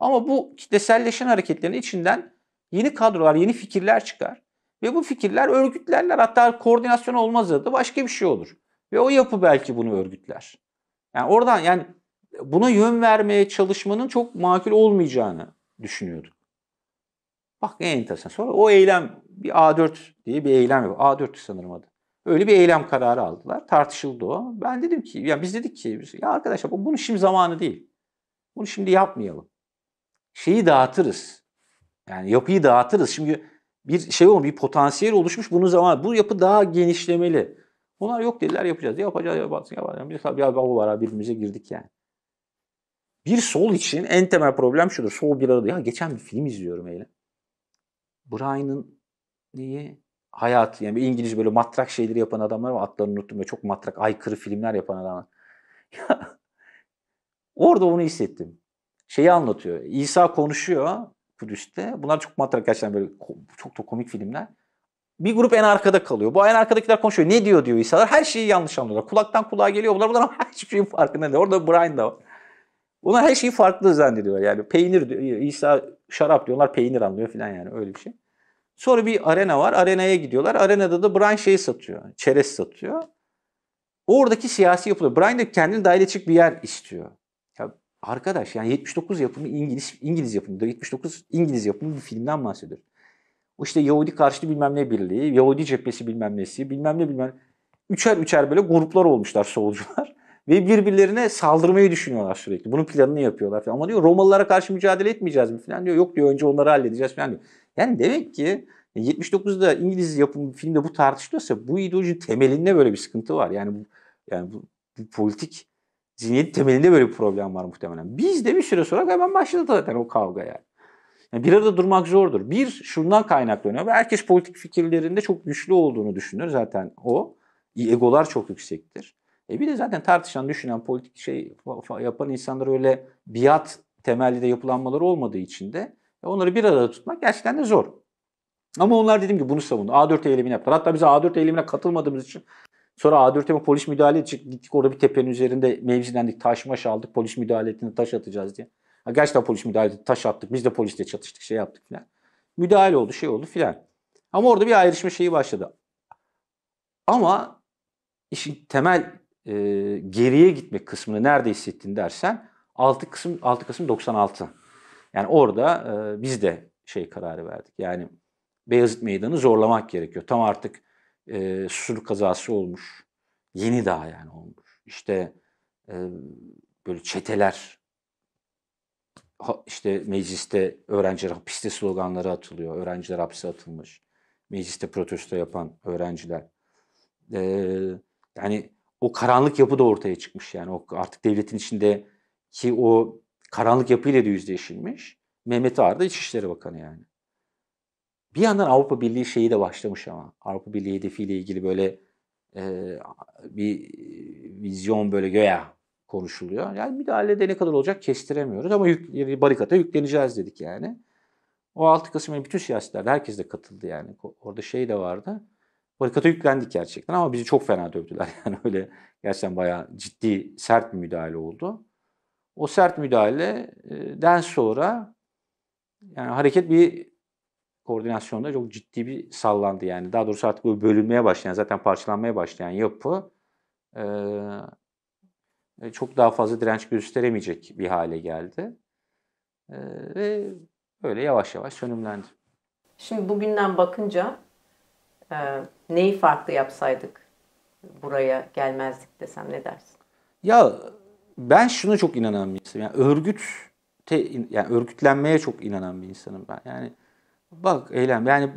Ama bu kitleselleşen hareketlerin içinden Yeni kadrolar, yeni fikirler çıkar. Ve bu fikirler örgütlerler. Hatta koordinasyon olmaz da başka bir şey olur. Ve o yapı belki bunu örgütler. Yani oradan yani buna yön vermeye çalışmanın çok makul olmayacağını düşünüyorduk. Bak ne enteresan. Sonra o eylem bir A4 diye bir eylem yok. A4 sanırım adı. Öyle bir eylem kararı aldılar. Tartışıldı o. Ben dedim ki yani biz dedik ki biz, ya arkadaşlar bunun şimdi zamanı değil. Bunu şimdi yapmayalım. Şeyi dağıtırız. Yani yapıyı dağıtırız. Şimdi bir şey olmuş, bir potansiyel oluşmuş. Bunun zaman bu yapı daha genişlemeli. Bunlar yok dediler yapacağız. Yapacağız, yapacağız, yapacağız. Bir tabii var abi birbirimize girdik yani. Bir sol için en temel problem şudur. Sol bir arada. Ya geçen bir film izliyorum öyle. Brian'ın neyi? Hayatı yani bir İngiliz böyle matrak şeyleri yapan adamlar var. Atlarını unuttum ve çok matrak aykırı filmler yapan adamlar. orada onu hissettim. Şeyi anlatıyor. İsa konuşuyor. Kudüs'te. Bunlar çok matrak gerçekten böyle çok da komik filmler. Bir grup en arkada kalıyor. Bu en arkadakiler konuşuyor. Ne diyor diyor İsa'lar. Her şeyi yanlış anlıyorlar. Kulaktan kulağa geliyor. Bunlar bunlar her şeyin farkında değil. Orada Brian da var. Bunlar her şeyi farklı zannediyorlar. Yani peynir diyor, İsa şarap diyorlar, peynir anlıyor falan yani öyle bir şey. Sonra bir arena var. Arenaya gidiyorlar. Arenada da Brian şeyi satıyor. Çerez satıyor. Oradaki siyasi yapılıyor. Brian da kendini daha edecek bir yer istiyor. Arkadaş yani 79 yapımı İngiliz İngiliz yapımı 79 İngiliz yapımı bir filmden bahsediyor. O işte Yahudi karşıtı bilmem ne birliği, Yahudi cephesi bilmem nesi, bilmem ne bilmem üçer üçer böyle gruplar olmuşlar solcular ve birbirlerine saldırmayı düşünüyorlar sürekli. Bunun planını yapıyorlar falan. Ama diyor Romalılara karşı mücadele etmeyeceğiz mi falan diyor. Yok diyor önce onları halledeceğiz falan diyor. Yani demek ki 79'da İngiliz yapımı filmde bu tartışılıyorsa bu ideolojinin temelinde böyle bir sıkıntı var. Yani bu, yani bu, bu politik zihniyet temelinde böyle bir problem var muhtemelen. Biz de bir süre sonra hemen başladı zaten o kavga yani. yani. Bir arada durmak zordur. Bir şundan kaynaklanıyor. Herkes politik fikirlerinde çok güçlü olduğunu düşünür zaten o. Egolar çok yüksektir. E bir de zaten tartışan, düşünen, politik şey yapan insanlar öyle biat temelli de yapılanmaları olmadığı için de e, onları bir arada tutmak gerçekten de zor. Ama onlar dediğim gibi bunu savundu. A4 eylemini yaptılar. Hatta biz A4 eylemine katılmadığımız için Sonra A4'e polis müdahale edecek. Gittik orada bir tepenin üzerinde mevzilendik. Taş maş aldık. Polis müdahale ettiğinde taş atacağız diye. Ha, gerçekten polis müdahale etti. Taş attık. Biz de polisle çatıştık. Şey yaptık filan. Müdahale oldu. Şey oldu filan. Ama orada bir ayrışma şeyi başladı. Ama işin temel e, geriye gitmek kısmını nerede hissettin dersen 6 Kasım 6 Kasım 96. Yani orada e, biz de şey kararı verdik. Yani Beyazıt Meydanı zorlamak gerekiyor. Tam artık e, sur kazası olmuş. Yeni daha yani olmuş. İşte e, böyle çeteler işte mecliste öğrenciler hapiste sloganları atılıyor. Öğrenciler hapse atılmış. Mecliste protesto yapan öğrenciler. E, yani o karanlık yapı da ortaya çıkmış. Yani o artık devletin içinde ki o karanlık yapıyla da yüzleşilmiş. Mehmet Ağar da İçişleri Bakanı yani. Bir yandan Avrupa Birliği şeyi de başlamış ama. Avrupa Birliği hedefiyle ilgili böyle e, bir vizyon böyle göya konuşuluyor. Yani müdahalede ne kadar olacak kestiremiyoruz ama yük, barikata yükleneceğiz dedik yani. O 6 Kasım'ın bütün siyasetlerde herkes de katıldı yani. Orada şey de vardı. Barikata yüklendik gerçekten ama bizi çok fena dövdüler. Yani öyle gerçekten bayağı ciddi sert bir müdahale oldu. O sert müdahaleden e, sonra yani hareket bir koordinasyonda çok ciddi bir sallandı yani. Daha doğrusu artık böyle bölünmeye başlayan, zaten parçalanmaya başlayan yapı e, çok daha fazla direnç gösteremeyecek bir hale geldi. E, ve böyle yavaş yavaş sönümlendi. Şimdi bugünden bakınca e, neyi farklı yapsaydık buraya gelmezdik desem ne dersin? Ya ben şuna çok inanan bir insanım. Yani örgüt yani örgütlenmeye çok inanan bir insanım ben. Yani Bak eylem yani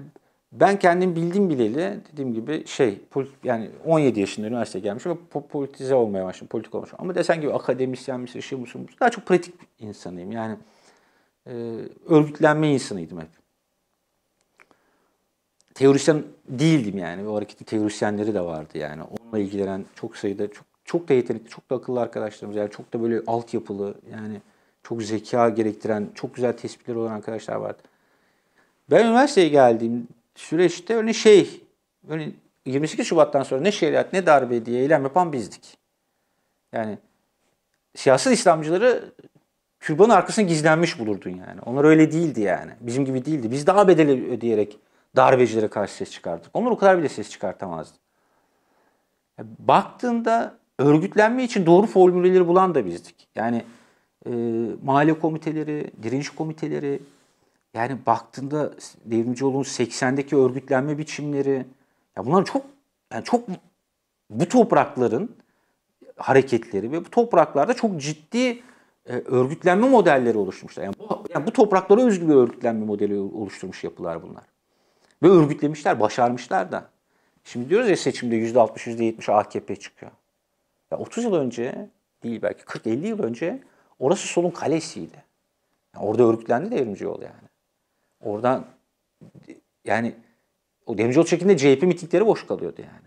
ben kendim bildim bileli dediğim gibi şey yani 17 yaşında üniversite gelmiş ve politize olmaya başladım, politik olmuş. Ama desen gibi akademisyen misin, şu musun, daha çok pratik bir insanıyım. Yani e, örgütlenme insanıydım hep. Teorisyen değildim yani. O hareketi teorisyenleri de vardı yani. Onunla ilgilenen çok sayıda, çok, çok da yetenekli, çok da akıllı arkadaşlarımız. Yani çok da böyle altyapılı, yani çok zeka gerektiren, çok güzel tespitleri olan arkadaşlar vardı. Ben üniversiteye geldiğim süreçte öyle şey, öyle 28 Şubat'tan sonra ne şeriat ne darbe diye eylem yapan bizdik. Yani siyasi İslamcıları türbanın arkasına gizlenmiş bulurdun yani. Onlar öyle değildi yani. Bizim gibi değildi. Biz daha bedeli ödeyerek darbecilere karşı ses çıkardık. Onlar o kadar bile ses çıkartamazdı. Baktığında örgütlenme için doğru formülleri bulan da bizdik. Yani e, mahalle komiteleri, direniş komiteleri, yani baktığında Devrimcioğlu'nun 80'deki örgütlenme biçimleri ya bunlar çok yani çok bu toprakların hareketleri ve bu topraklarda çok ciddi e, örgütlenme modelleri oluşmuşlar. Yani bu, yani bu topraklara özgü bir örgütlenme modeli oluşturmuş yapılar bunlar. Ve örgütlemişler, başarmışlar da. Şimdi diyoruz ya seçimde %60, %70 AKP çıkıyor. Ya 30 yıl önce değil belki 40-50 yıl önce orası solun kalesiydi. Yani orada örgütlendi devrimci yol yani. Oradan yani o Demircioğlu şeklinde CHP mitingleri boş kalıyordu yani.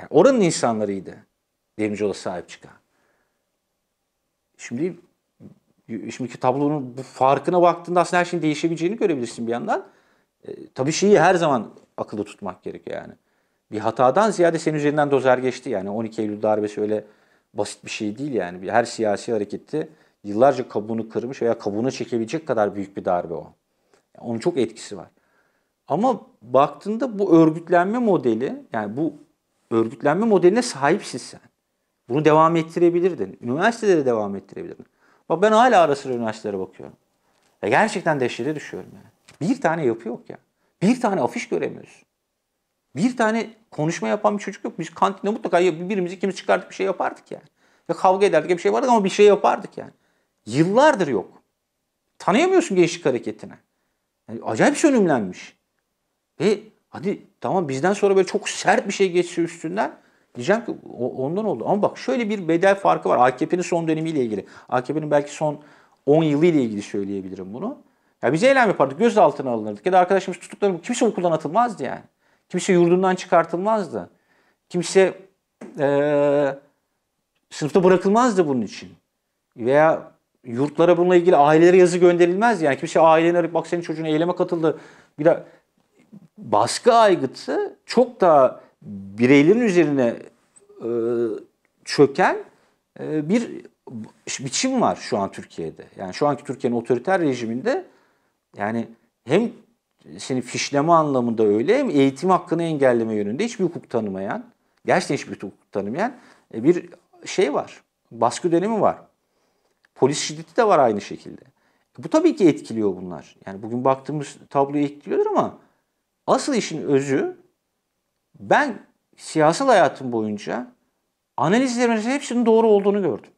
yani oranın insanlarıydı Demircioğlu'na sahip çıkan. Şimdi şimdiki tablonun bu farkına baktığında aslında her şeyin değişebileceğini görebilirsin bir yandan. E, tabii şeyi her zaman akılda tutmak gerekiyor yani. Bir hatadan ziyade senin üzerinden dozer geçti yani 12 Eylül darbesi öyle basit bir şey değil yani. Her siyasi harekette yıllarca kabuğunu kırmış veya kabuğuna çekebilecek kadar büyük bir darbe o. Onun çok etkisi var. Ama baktığında bu örgütlenme modeli yani bu örgütlenme modeline sahipsin sen. Bunu devam ettirebilirdin. Üniversitede de devam ettirebilirdin. Bak ben hala ara sıra üniversitelere bakıyorum. Ya gerçekten dehşete düşüyorum yani. Bir tane yapı yok ya. Bir tane afiş göremiyorsun. Bir tane konuşma yapan bir çocuk yok. Biz kantinde mutlaka birimiz ikimiz çıkartıp bir şey yapardık yani. Ya kavga ederdik bir şey vardı ama bir şey yapardık yani. Yıllardır yok. Tanıyamıyorsun gençlik hareketine. Yani acayip sönümlenmiş. Ve hadi tamam bizden sonra böyle çok sert bir şey geçse üstünden diyeceğim ki ondan oldu. Ama bak şöyle bir bedel farkı var AKP'nin son dönemiyle ilgili. AKP'nin belki son 10 ile ilgili söyleyebilirim bunu. Ya biz eylem yapardık, gözaltına alınırdık ya da arkadaşımız tutuklanırdı. Kimse okuldan atılmazdı yani. Kimse yurdundan çıkartılmazdı. Kimse ee, sınıfta bırakılmazdı bunun için. Veya yurtlara bununla ilgili ailelere yazı gönderilmez. Yani kimse aileni arayıp bak senin çocuğun eyleme katıldı. Bir de baskı aygıtı çok daha bireylerin üzerine e, çöken e, bir biçim var şu an Türkiye'de. Yani şu anki Türkiye'nin otoriter rejiminde yani hem seni fişleme anlamında öyle hem eğitim hakkını engelleme yönünde hiçbir hukuk tanımayan, gerçekten hiçbir hukuk tanımayan e, bir şey var. Baskı dönemi var. Polis şiddeti de var aynı şekilde. E, bu tabii ki etkiliyor bunlar. Yani bugün baktığımız tabloyu etkiliyordur ama asıl işin özü ben siyasal hayatım boyunca analizlerimizin hepsinin doğru olduğunu gördüm.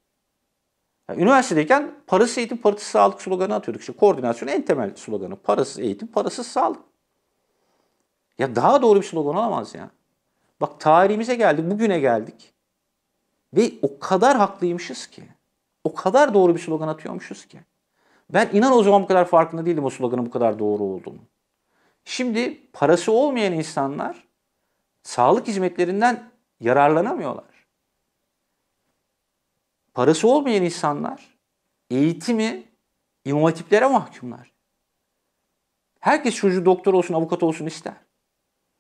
Yani üniversitedeyken parasız eğitim, parasız sağlık sloganı atıyorduk. İşte koordinasyon en temel sloganı. Parasız eğitim, parasız sağlık. Ya daha doğru bir slogan olamaz ya. Bak tarihimize geldik, bugüne geldik. Ve o kadar haklıymışız ki. O kadar doğru bir slogan atıyormuşuz ki. Ben inan o zaman bu kadar farkında değildim o sloganın bu kadar doğru olduğunu. Şimdi parası olmayan insanlar sağlık hizmetlerinden yararlanamıyorlar. Parası olmayan insanlar eğitimi inovatiflere mahkumlar. Herkes çocuğu doktor olsun, avukat olsun ister.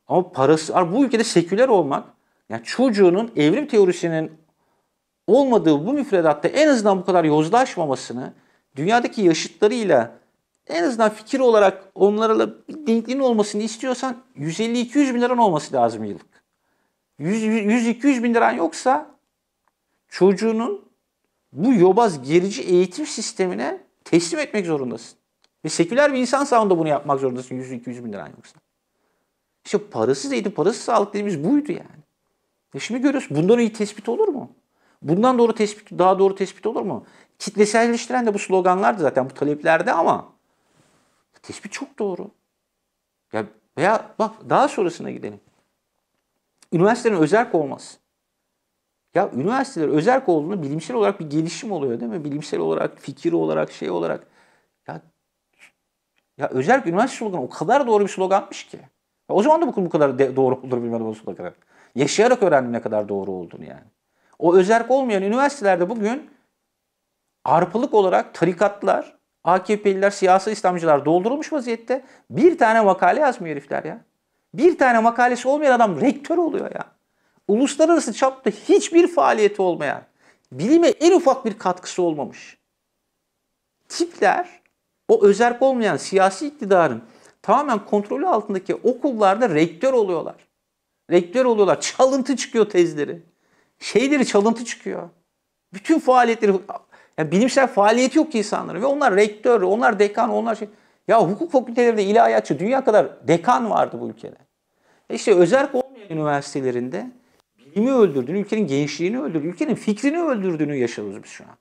Ama parası, bu ülkede seküler olmak, yani çocuğunun evrim teorisinin olmadığı bu müfredatta en azından bu kadar yozlaşmamasını dünyadaki yaşıtlarıyla en azından fikir olarak onlarla bir denkliğin olmasını istiyorsan 150-200 bin liran olması lazım yıllık. 100-200 bin liran yoksa çocuğunun bu yobaz gerici eğitim sistemine teslim etmek zorundasın. Ve seküler bir insan sağında bunu yapmak zorundasın 100-200 bin liran yoksa. İşte parasız eğitim, parasız sağlık dediğimiz buydu yani. E şimdi görüyoruz bundan iyi tespit olur mu? Bundan doğru tespit, daha doğru tespit olur mu? Kitleselleştiren de bu sloganlardı zaten bu taleplerde ama tespit çok doğru. Ya veya bak daha sonrasına gidelim. Üniversitelerin özerk olmaz. Ya üniversiteler özerk olduğunu bilimsel olarak bir gelişim oluyor değil mi? Bilimsel olarak, fikir olarak, şey olarak. Ya, ya özerk üniversite sloganı o kadar doğru bir sloganmış ki. Ya o zaman da bu, bu kadar de, doğru olur bilmem o sloganı. Yaşayarak öğrendim ne kadar doğru olduğunu yani. O özerk olmayan üniversitelerde bugün arpılık olarak tarikatlar, AKP'liler, siyasi İslamcılar doldurulmuş vaziyette. Bir tane makale yazmıyor herifler ya. Bir tane makalesi olmayan adam rektör oluyor ya. Uluslararası çapta hiçbir faaliyeti olmayan, bilime en ufak bir katkısı olmamış. Tipler o özerk olmayan siyasi iktidarın tamamen kontrolü altındaki okullarda rektör oluyorlar. Rektör oluyorlar. Çalıntı çıkıyor tezleri şeyleri çalıntı çıkıyor. Bütün faaliyetleri yani bilimsel faaliyeti yok ki insanların ve onlar rektör, onlar dekan, onlar şey. Ya hukuk fakültelerinde ilahiyatçı dünya kadar dekan vardı bu ülkede. E işte özel olmayan üniversitelerinde bilimi öldürdüğünü, ülkenin gençliğini öldürdüğünü, ülkenin fikrini öldürdüğünü yaşıyoruz biz şu an.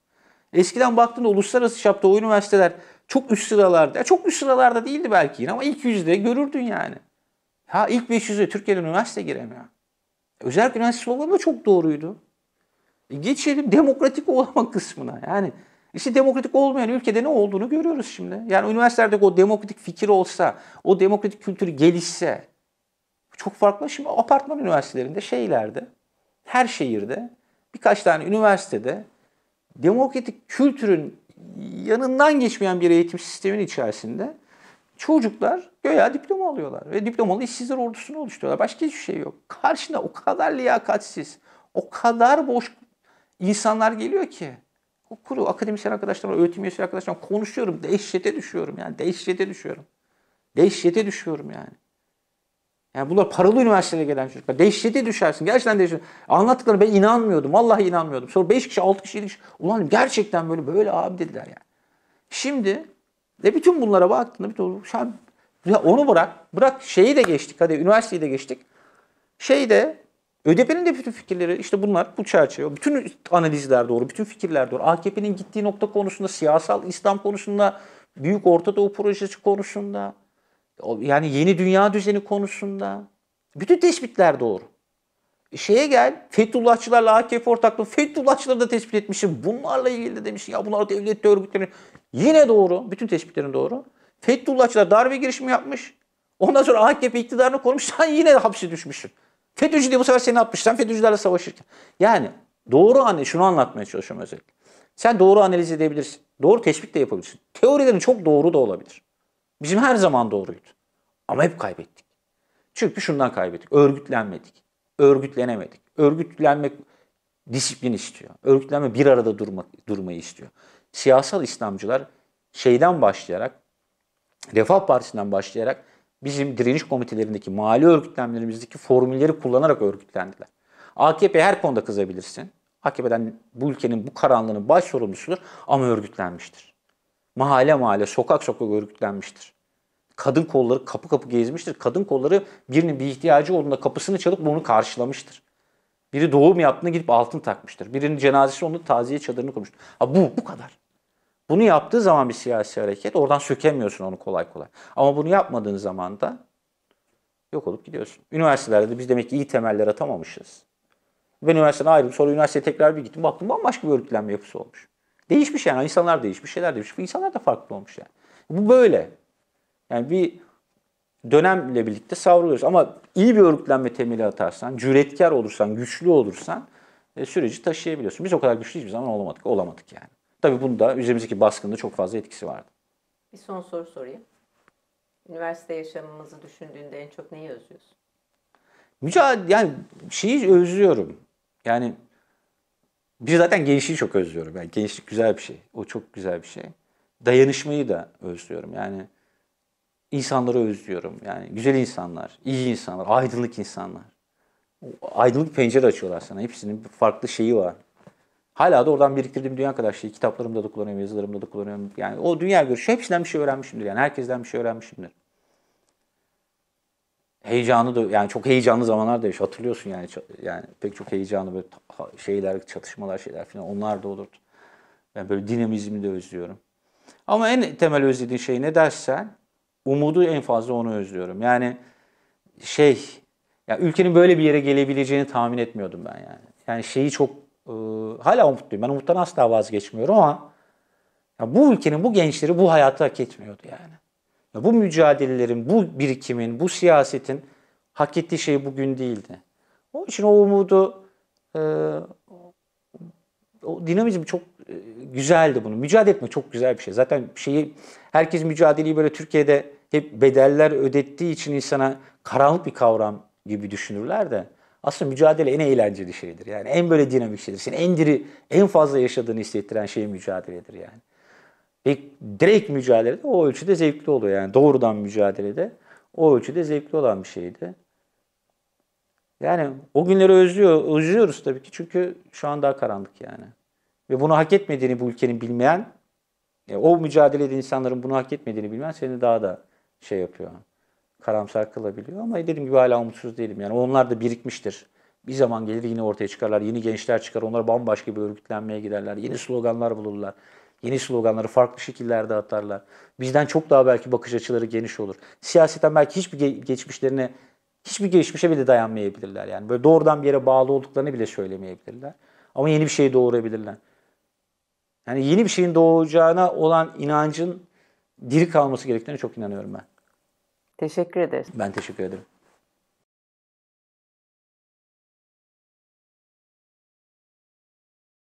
Eskiden baktığında uluslararası çapta o üniversiteler çok üst sıralarda, çok üst sıralarda değildi belki yine ama ilk yüzde görürdün yani. Ha ilk 500'e Türkiye'de üniversite giremiyor. Özellikle Yunan sloganı da çok doğruydu. E, geçelim demokratik olma kısmına. Yani işte demokratik olmayan ülkede ne olduğunu görüyoruz şimdi. Yani üniversitelerde o demokratik fikir olsa, o demokratik kültürü gelişse çok farklı. Şimdi apartman üniversitelerinde, şehirlerde, her şehirde birkaç tane üniversitede demokratik kültürün yanından geçmeyen bir eğitim sistemin içerisinde çocuklar göya diploma alıyorlar ve diplomalı işsizler ordusunu oluşturuyorlar. Başka hiçbir şey yok. Karşına o kadar liyakatsiz, o kadar boş insanlar geliyor ki. O kuru akademisyen arkadaşlarımla, öğretim üyesi arkadaşlarımla konuşuyorum. Dehşete düşüyorum yani. Dehşete düşüyorum. Dehşete düşüyorum yani. Yani bunlar paralı üniversitelere gelen çocuklar. Dehşete düşersin. Gerçekten dehşete. Anlattıklarına ben inanmıyordum. Vallahi inanmıyordum. Sonra 5 kişi, 6 kişi, 7 kişi. Ulan gerçekten böyle böyle abi dediler yani. Şimdi ve bütün bunlara baktığında bütün şu an ya onu bırak. Bırak şeyi de geçtik. Hadi üniversiteyi de geçtik. Şey de ÖDP'nin de bütün fikirleri işte bunlar bu çerçeve. Bütün analizler doğru, bütün fikirler doğru. AKP'nin gittiği nokta konusunda, siyasal İslam konusunda, Büyük Orta Doğu projesi konusunda, yani yeni dünya düzeni konusunda. Bütün tespitler doğru. E, şeye gel, Fethullahçılarla AKP ortaklığı, Fethullahçıları da tespit etmişim. Bunlarla ilgili de demişsin ya bunlar devlet örgütleri. Yine doğru. Bütün tespitlerin doğru. Fethullahçılar darbe girişimi yapmış. Ondan sonra AKP iktidarını korumuş. Sen yine hapse düşmüşsün. FETÖ'cü diye bu sefer seni atmış. Sen FETÖ'cülerle savaşırken. Yani doğru anne şunu anlatmaya çalışıyorum özellikle. Sen doğru analiz edebilirsin. Doğru tespit de yapabilirsin. Teorilerin çok doğru da olabilir. Bizim her zaman doğruydu. Ama hep kaybettik. Çünkü şundan kaybettik. Örgütlenmedik. Örgütlenemedik. Örgütlenmek disiplin istiyor. Örgütlenme bir arada durmak durmayı istiyor siyasal İslamcılar şeyden başlayarak, Refah Partisi'nden başlayarak bizim direniş komitelerindeki, mali örgütlenmelerimizdeki formülleri kullanarak örgütlendiler. AKP her konuda kızabilirsin. AKP'den bu ülkenin bu karanlığının baş sorumlusudur ama örgütlenmiştir. Mahalle mahalle, sokak sokak örgütlenmiştir. Kadın kolları kapı kapı gezmiştir. Kadın kolları birinin bir ihtiyacı olduğunda kapısını çalıp bunu karşılamıştır. Biri doğum yaptığında gidip altın takmıştır. Birinin cenazesi onun taziye çadırını kurmuştur. Ha bu bu kadar. Bunu yaptığı zaman bir siyasi hareket oradan sökemiyorsun onu kolay kolay. Ama bunu yapmadığın zaman da yok olup gidiyorsun. Üniversitelerde biz demek ki iyi temeller atamamışız. Ben üniversiteden ayrıldım. Sonra üniversiteye tekrar bir gittim. Baktım bambaşka bir örgütlenme yapısı olmuş. Değişmiş yani. insanlar değişmiş, şeyler değişmiş. insanlar da farklı olmuş yani. Bu böyle. Yani bir dönemle birlikte savruluyoruz. Ama iyi bir örgütlenme temeli atarsan, cüretkar olursan, güçlü olursan e, süreci taşıyabiliyorsun. Biz o kadar güçlü hiçbir zaman olamadık. Olamadık yani. Tabii bunda üzerimizdeki baskında çok fazla etkisi vardı. Bir son soru sorayım. Üniversite yaşamımızı düşündüğünde en çok neyi özlüyorsun? Mücadele, yani şeyi özlüyorum. Yani bir zaten gençliği çok özlüyorum. Yani gençlik güzel bir şey. O çok güzel bir şey. Dayanışmayı da özlüyorum. Yani insanları özlüyorum. Yani güzel insanlar, iyi insanlar, aydınlık insanlar. Aydınlık pencere açıyorlar sana. Hepsinin farklı şeyi var. Hala da oradan biriktirdiğim dünya kadar şeyi kitaplarımda da kullanıyorum, yazılarımda da kullanıyorum. Yani o dünya görüşü hepsinden bir şey öğrenmişimdir. Yani herkesten bir şey öğrenmişimdir. Heyecanı da yani çok heyecanlı zamanlar da yaşıyor. Hatırlıyorsun yani yani pek çok heyecanlı böyle şeyler, çatışmalar şeyler falan onlar da olurdu. Ben yani böyle dinamizmi de özlüyorum. Ama en temel özlediğin şey ne dersen umudu en fazla onu özlüyorum. Yani şey ya ülkenin böyle bir yere gelebileceğini tahmin etmiyordum ben yani. Yani şeyi çok hala umutluyum. Ben umuttan asla vazgeçmiyorum ama ya bu ülkenin bu gençleri bu hayatı hak etmiyordu yani. Ya bu mücadelelerin, bu birikimin, bu siyasetin hak ettiği şey bugün değildi. Onun için o umudu, e, o dinamizm çok e, güzeldi bunu. Mücadele etmek çok güzel bir şey. Zaten şeyi herkes mücadeleyi böyle Türkiye'de hep bedeller ödettiği için insana karanlık bir kavram gibi düşünürler de. Aslında mücadele en eğlenceli şeydir. Yani en böyle dinamik şeydir. Senin en diri, en fazla yaşadığını hissettiren şey mücadeledir yani. Ve direkt mücadelede o ölçüde zevkli oluyor. Yani doğrudan mücadelede o ölçüde zevkli olan bir şeydi. Yani o günleri özlüyor, özlüyoruz tabii ki çünkü şu an daha karanlık yani. Ve bunu hak etmediğini bu ülkenin bilmeyen, e, o mücadelede insanların bunu hak etmediğini bilmeyen seni daha da şey yapıyor karamsar kılabiliyor. Ama dediğim gibi hala umutsuz değilim. Yani onlar da birikmiştir. Bir zaman gelir yine ortaya çıkarlar. Yeni gençler çıkar. Onlar bambaşka bir örgütlenmeye giderler. Yeni sloganlar bulurlar. Yeni sloganları farklı şekillerde atarlar. Bizden çok daha belki bakış açıları geniş olur. Siyaseten belki hiçbir geçmişlerine, hiçbir geçmişe bile dayanmayabilirler. Yani böyle doğrudan bir yere bağlı olduklarını bile söylemeyebilirler. Ama yeni bir şey doğurabilirler. Yani yeni bir şeyin doğacağına olan inancın diri kalması gerektiğine çok inanıyorum ben. Teşekkür ederiz. Ben teşekkür ederim.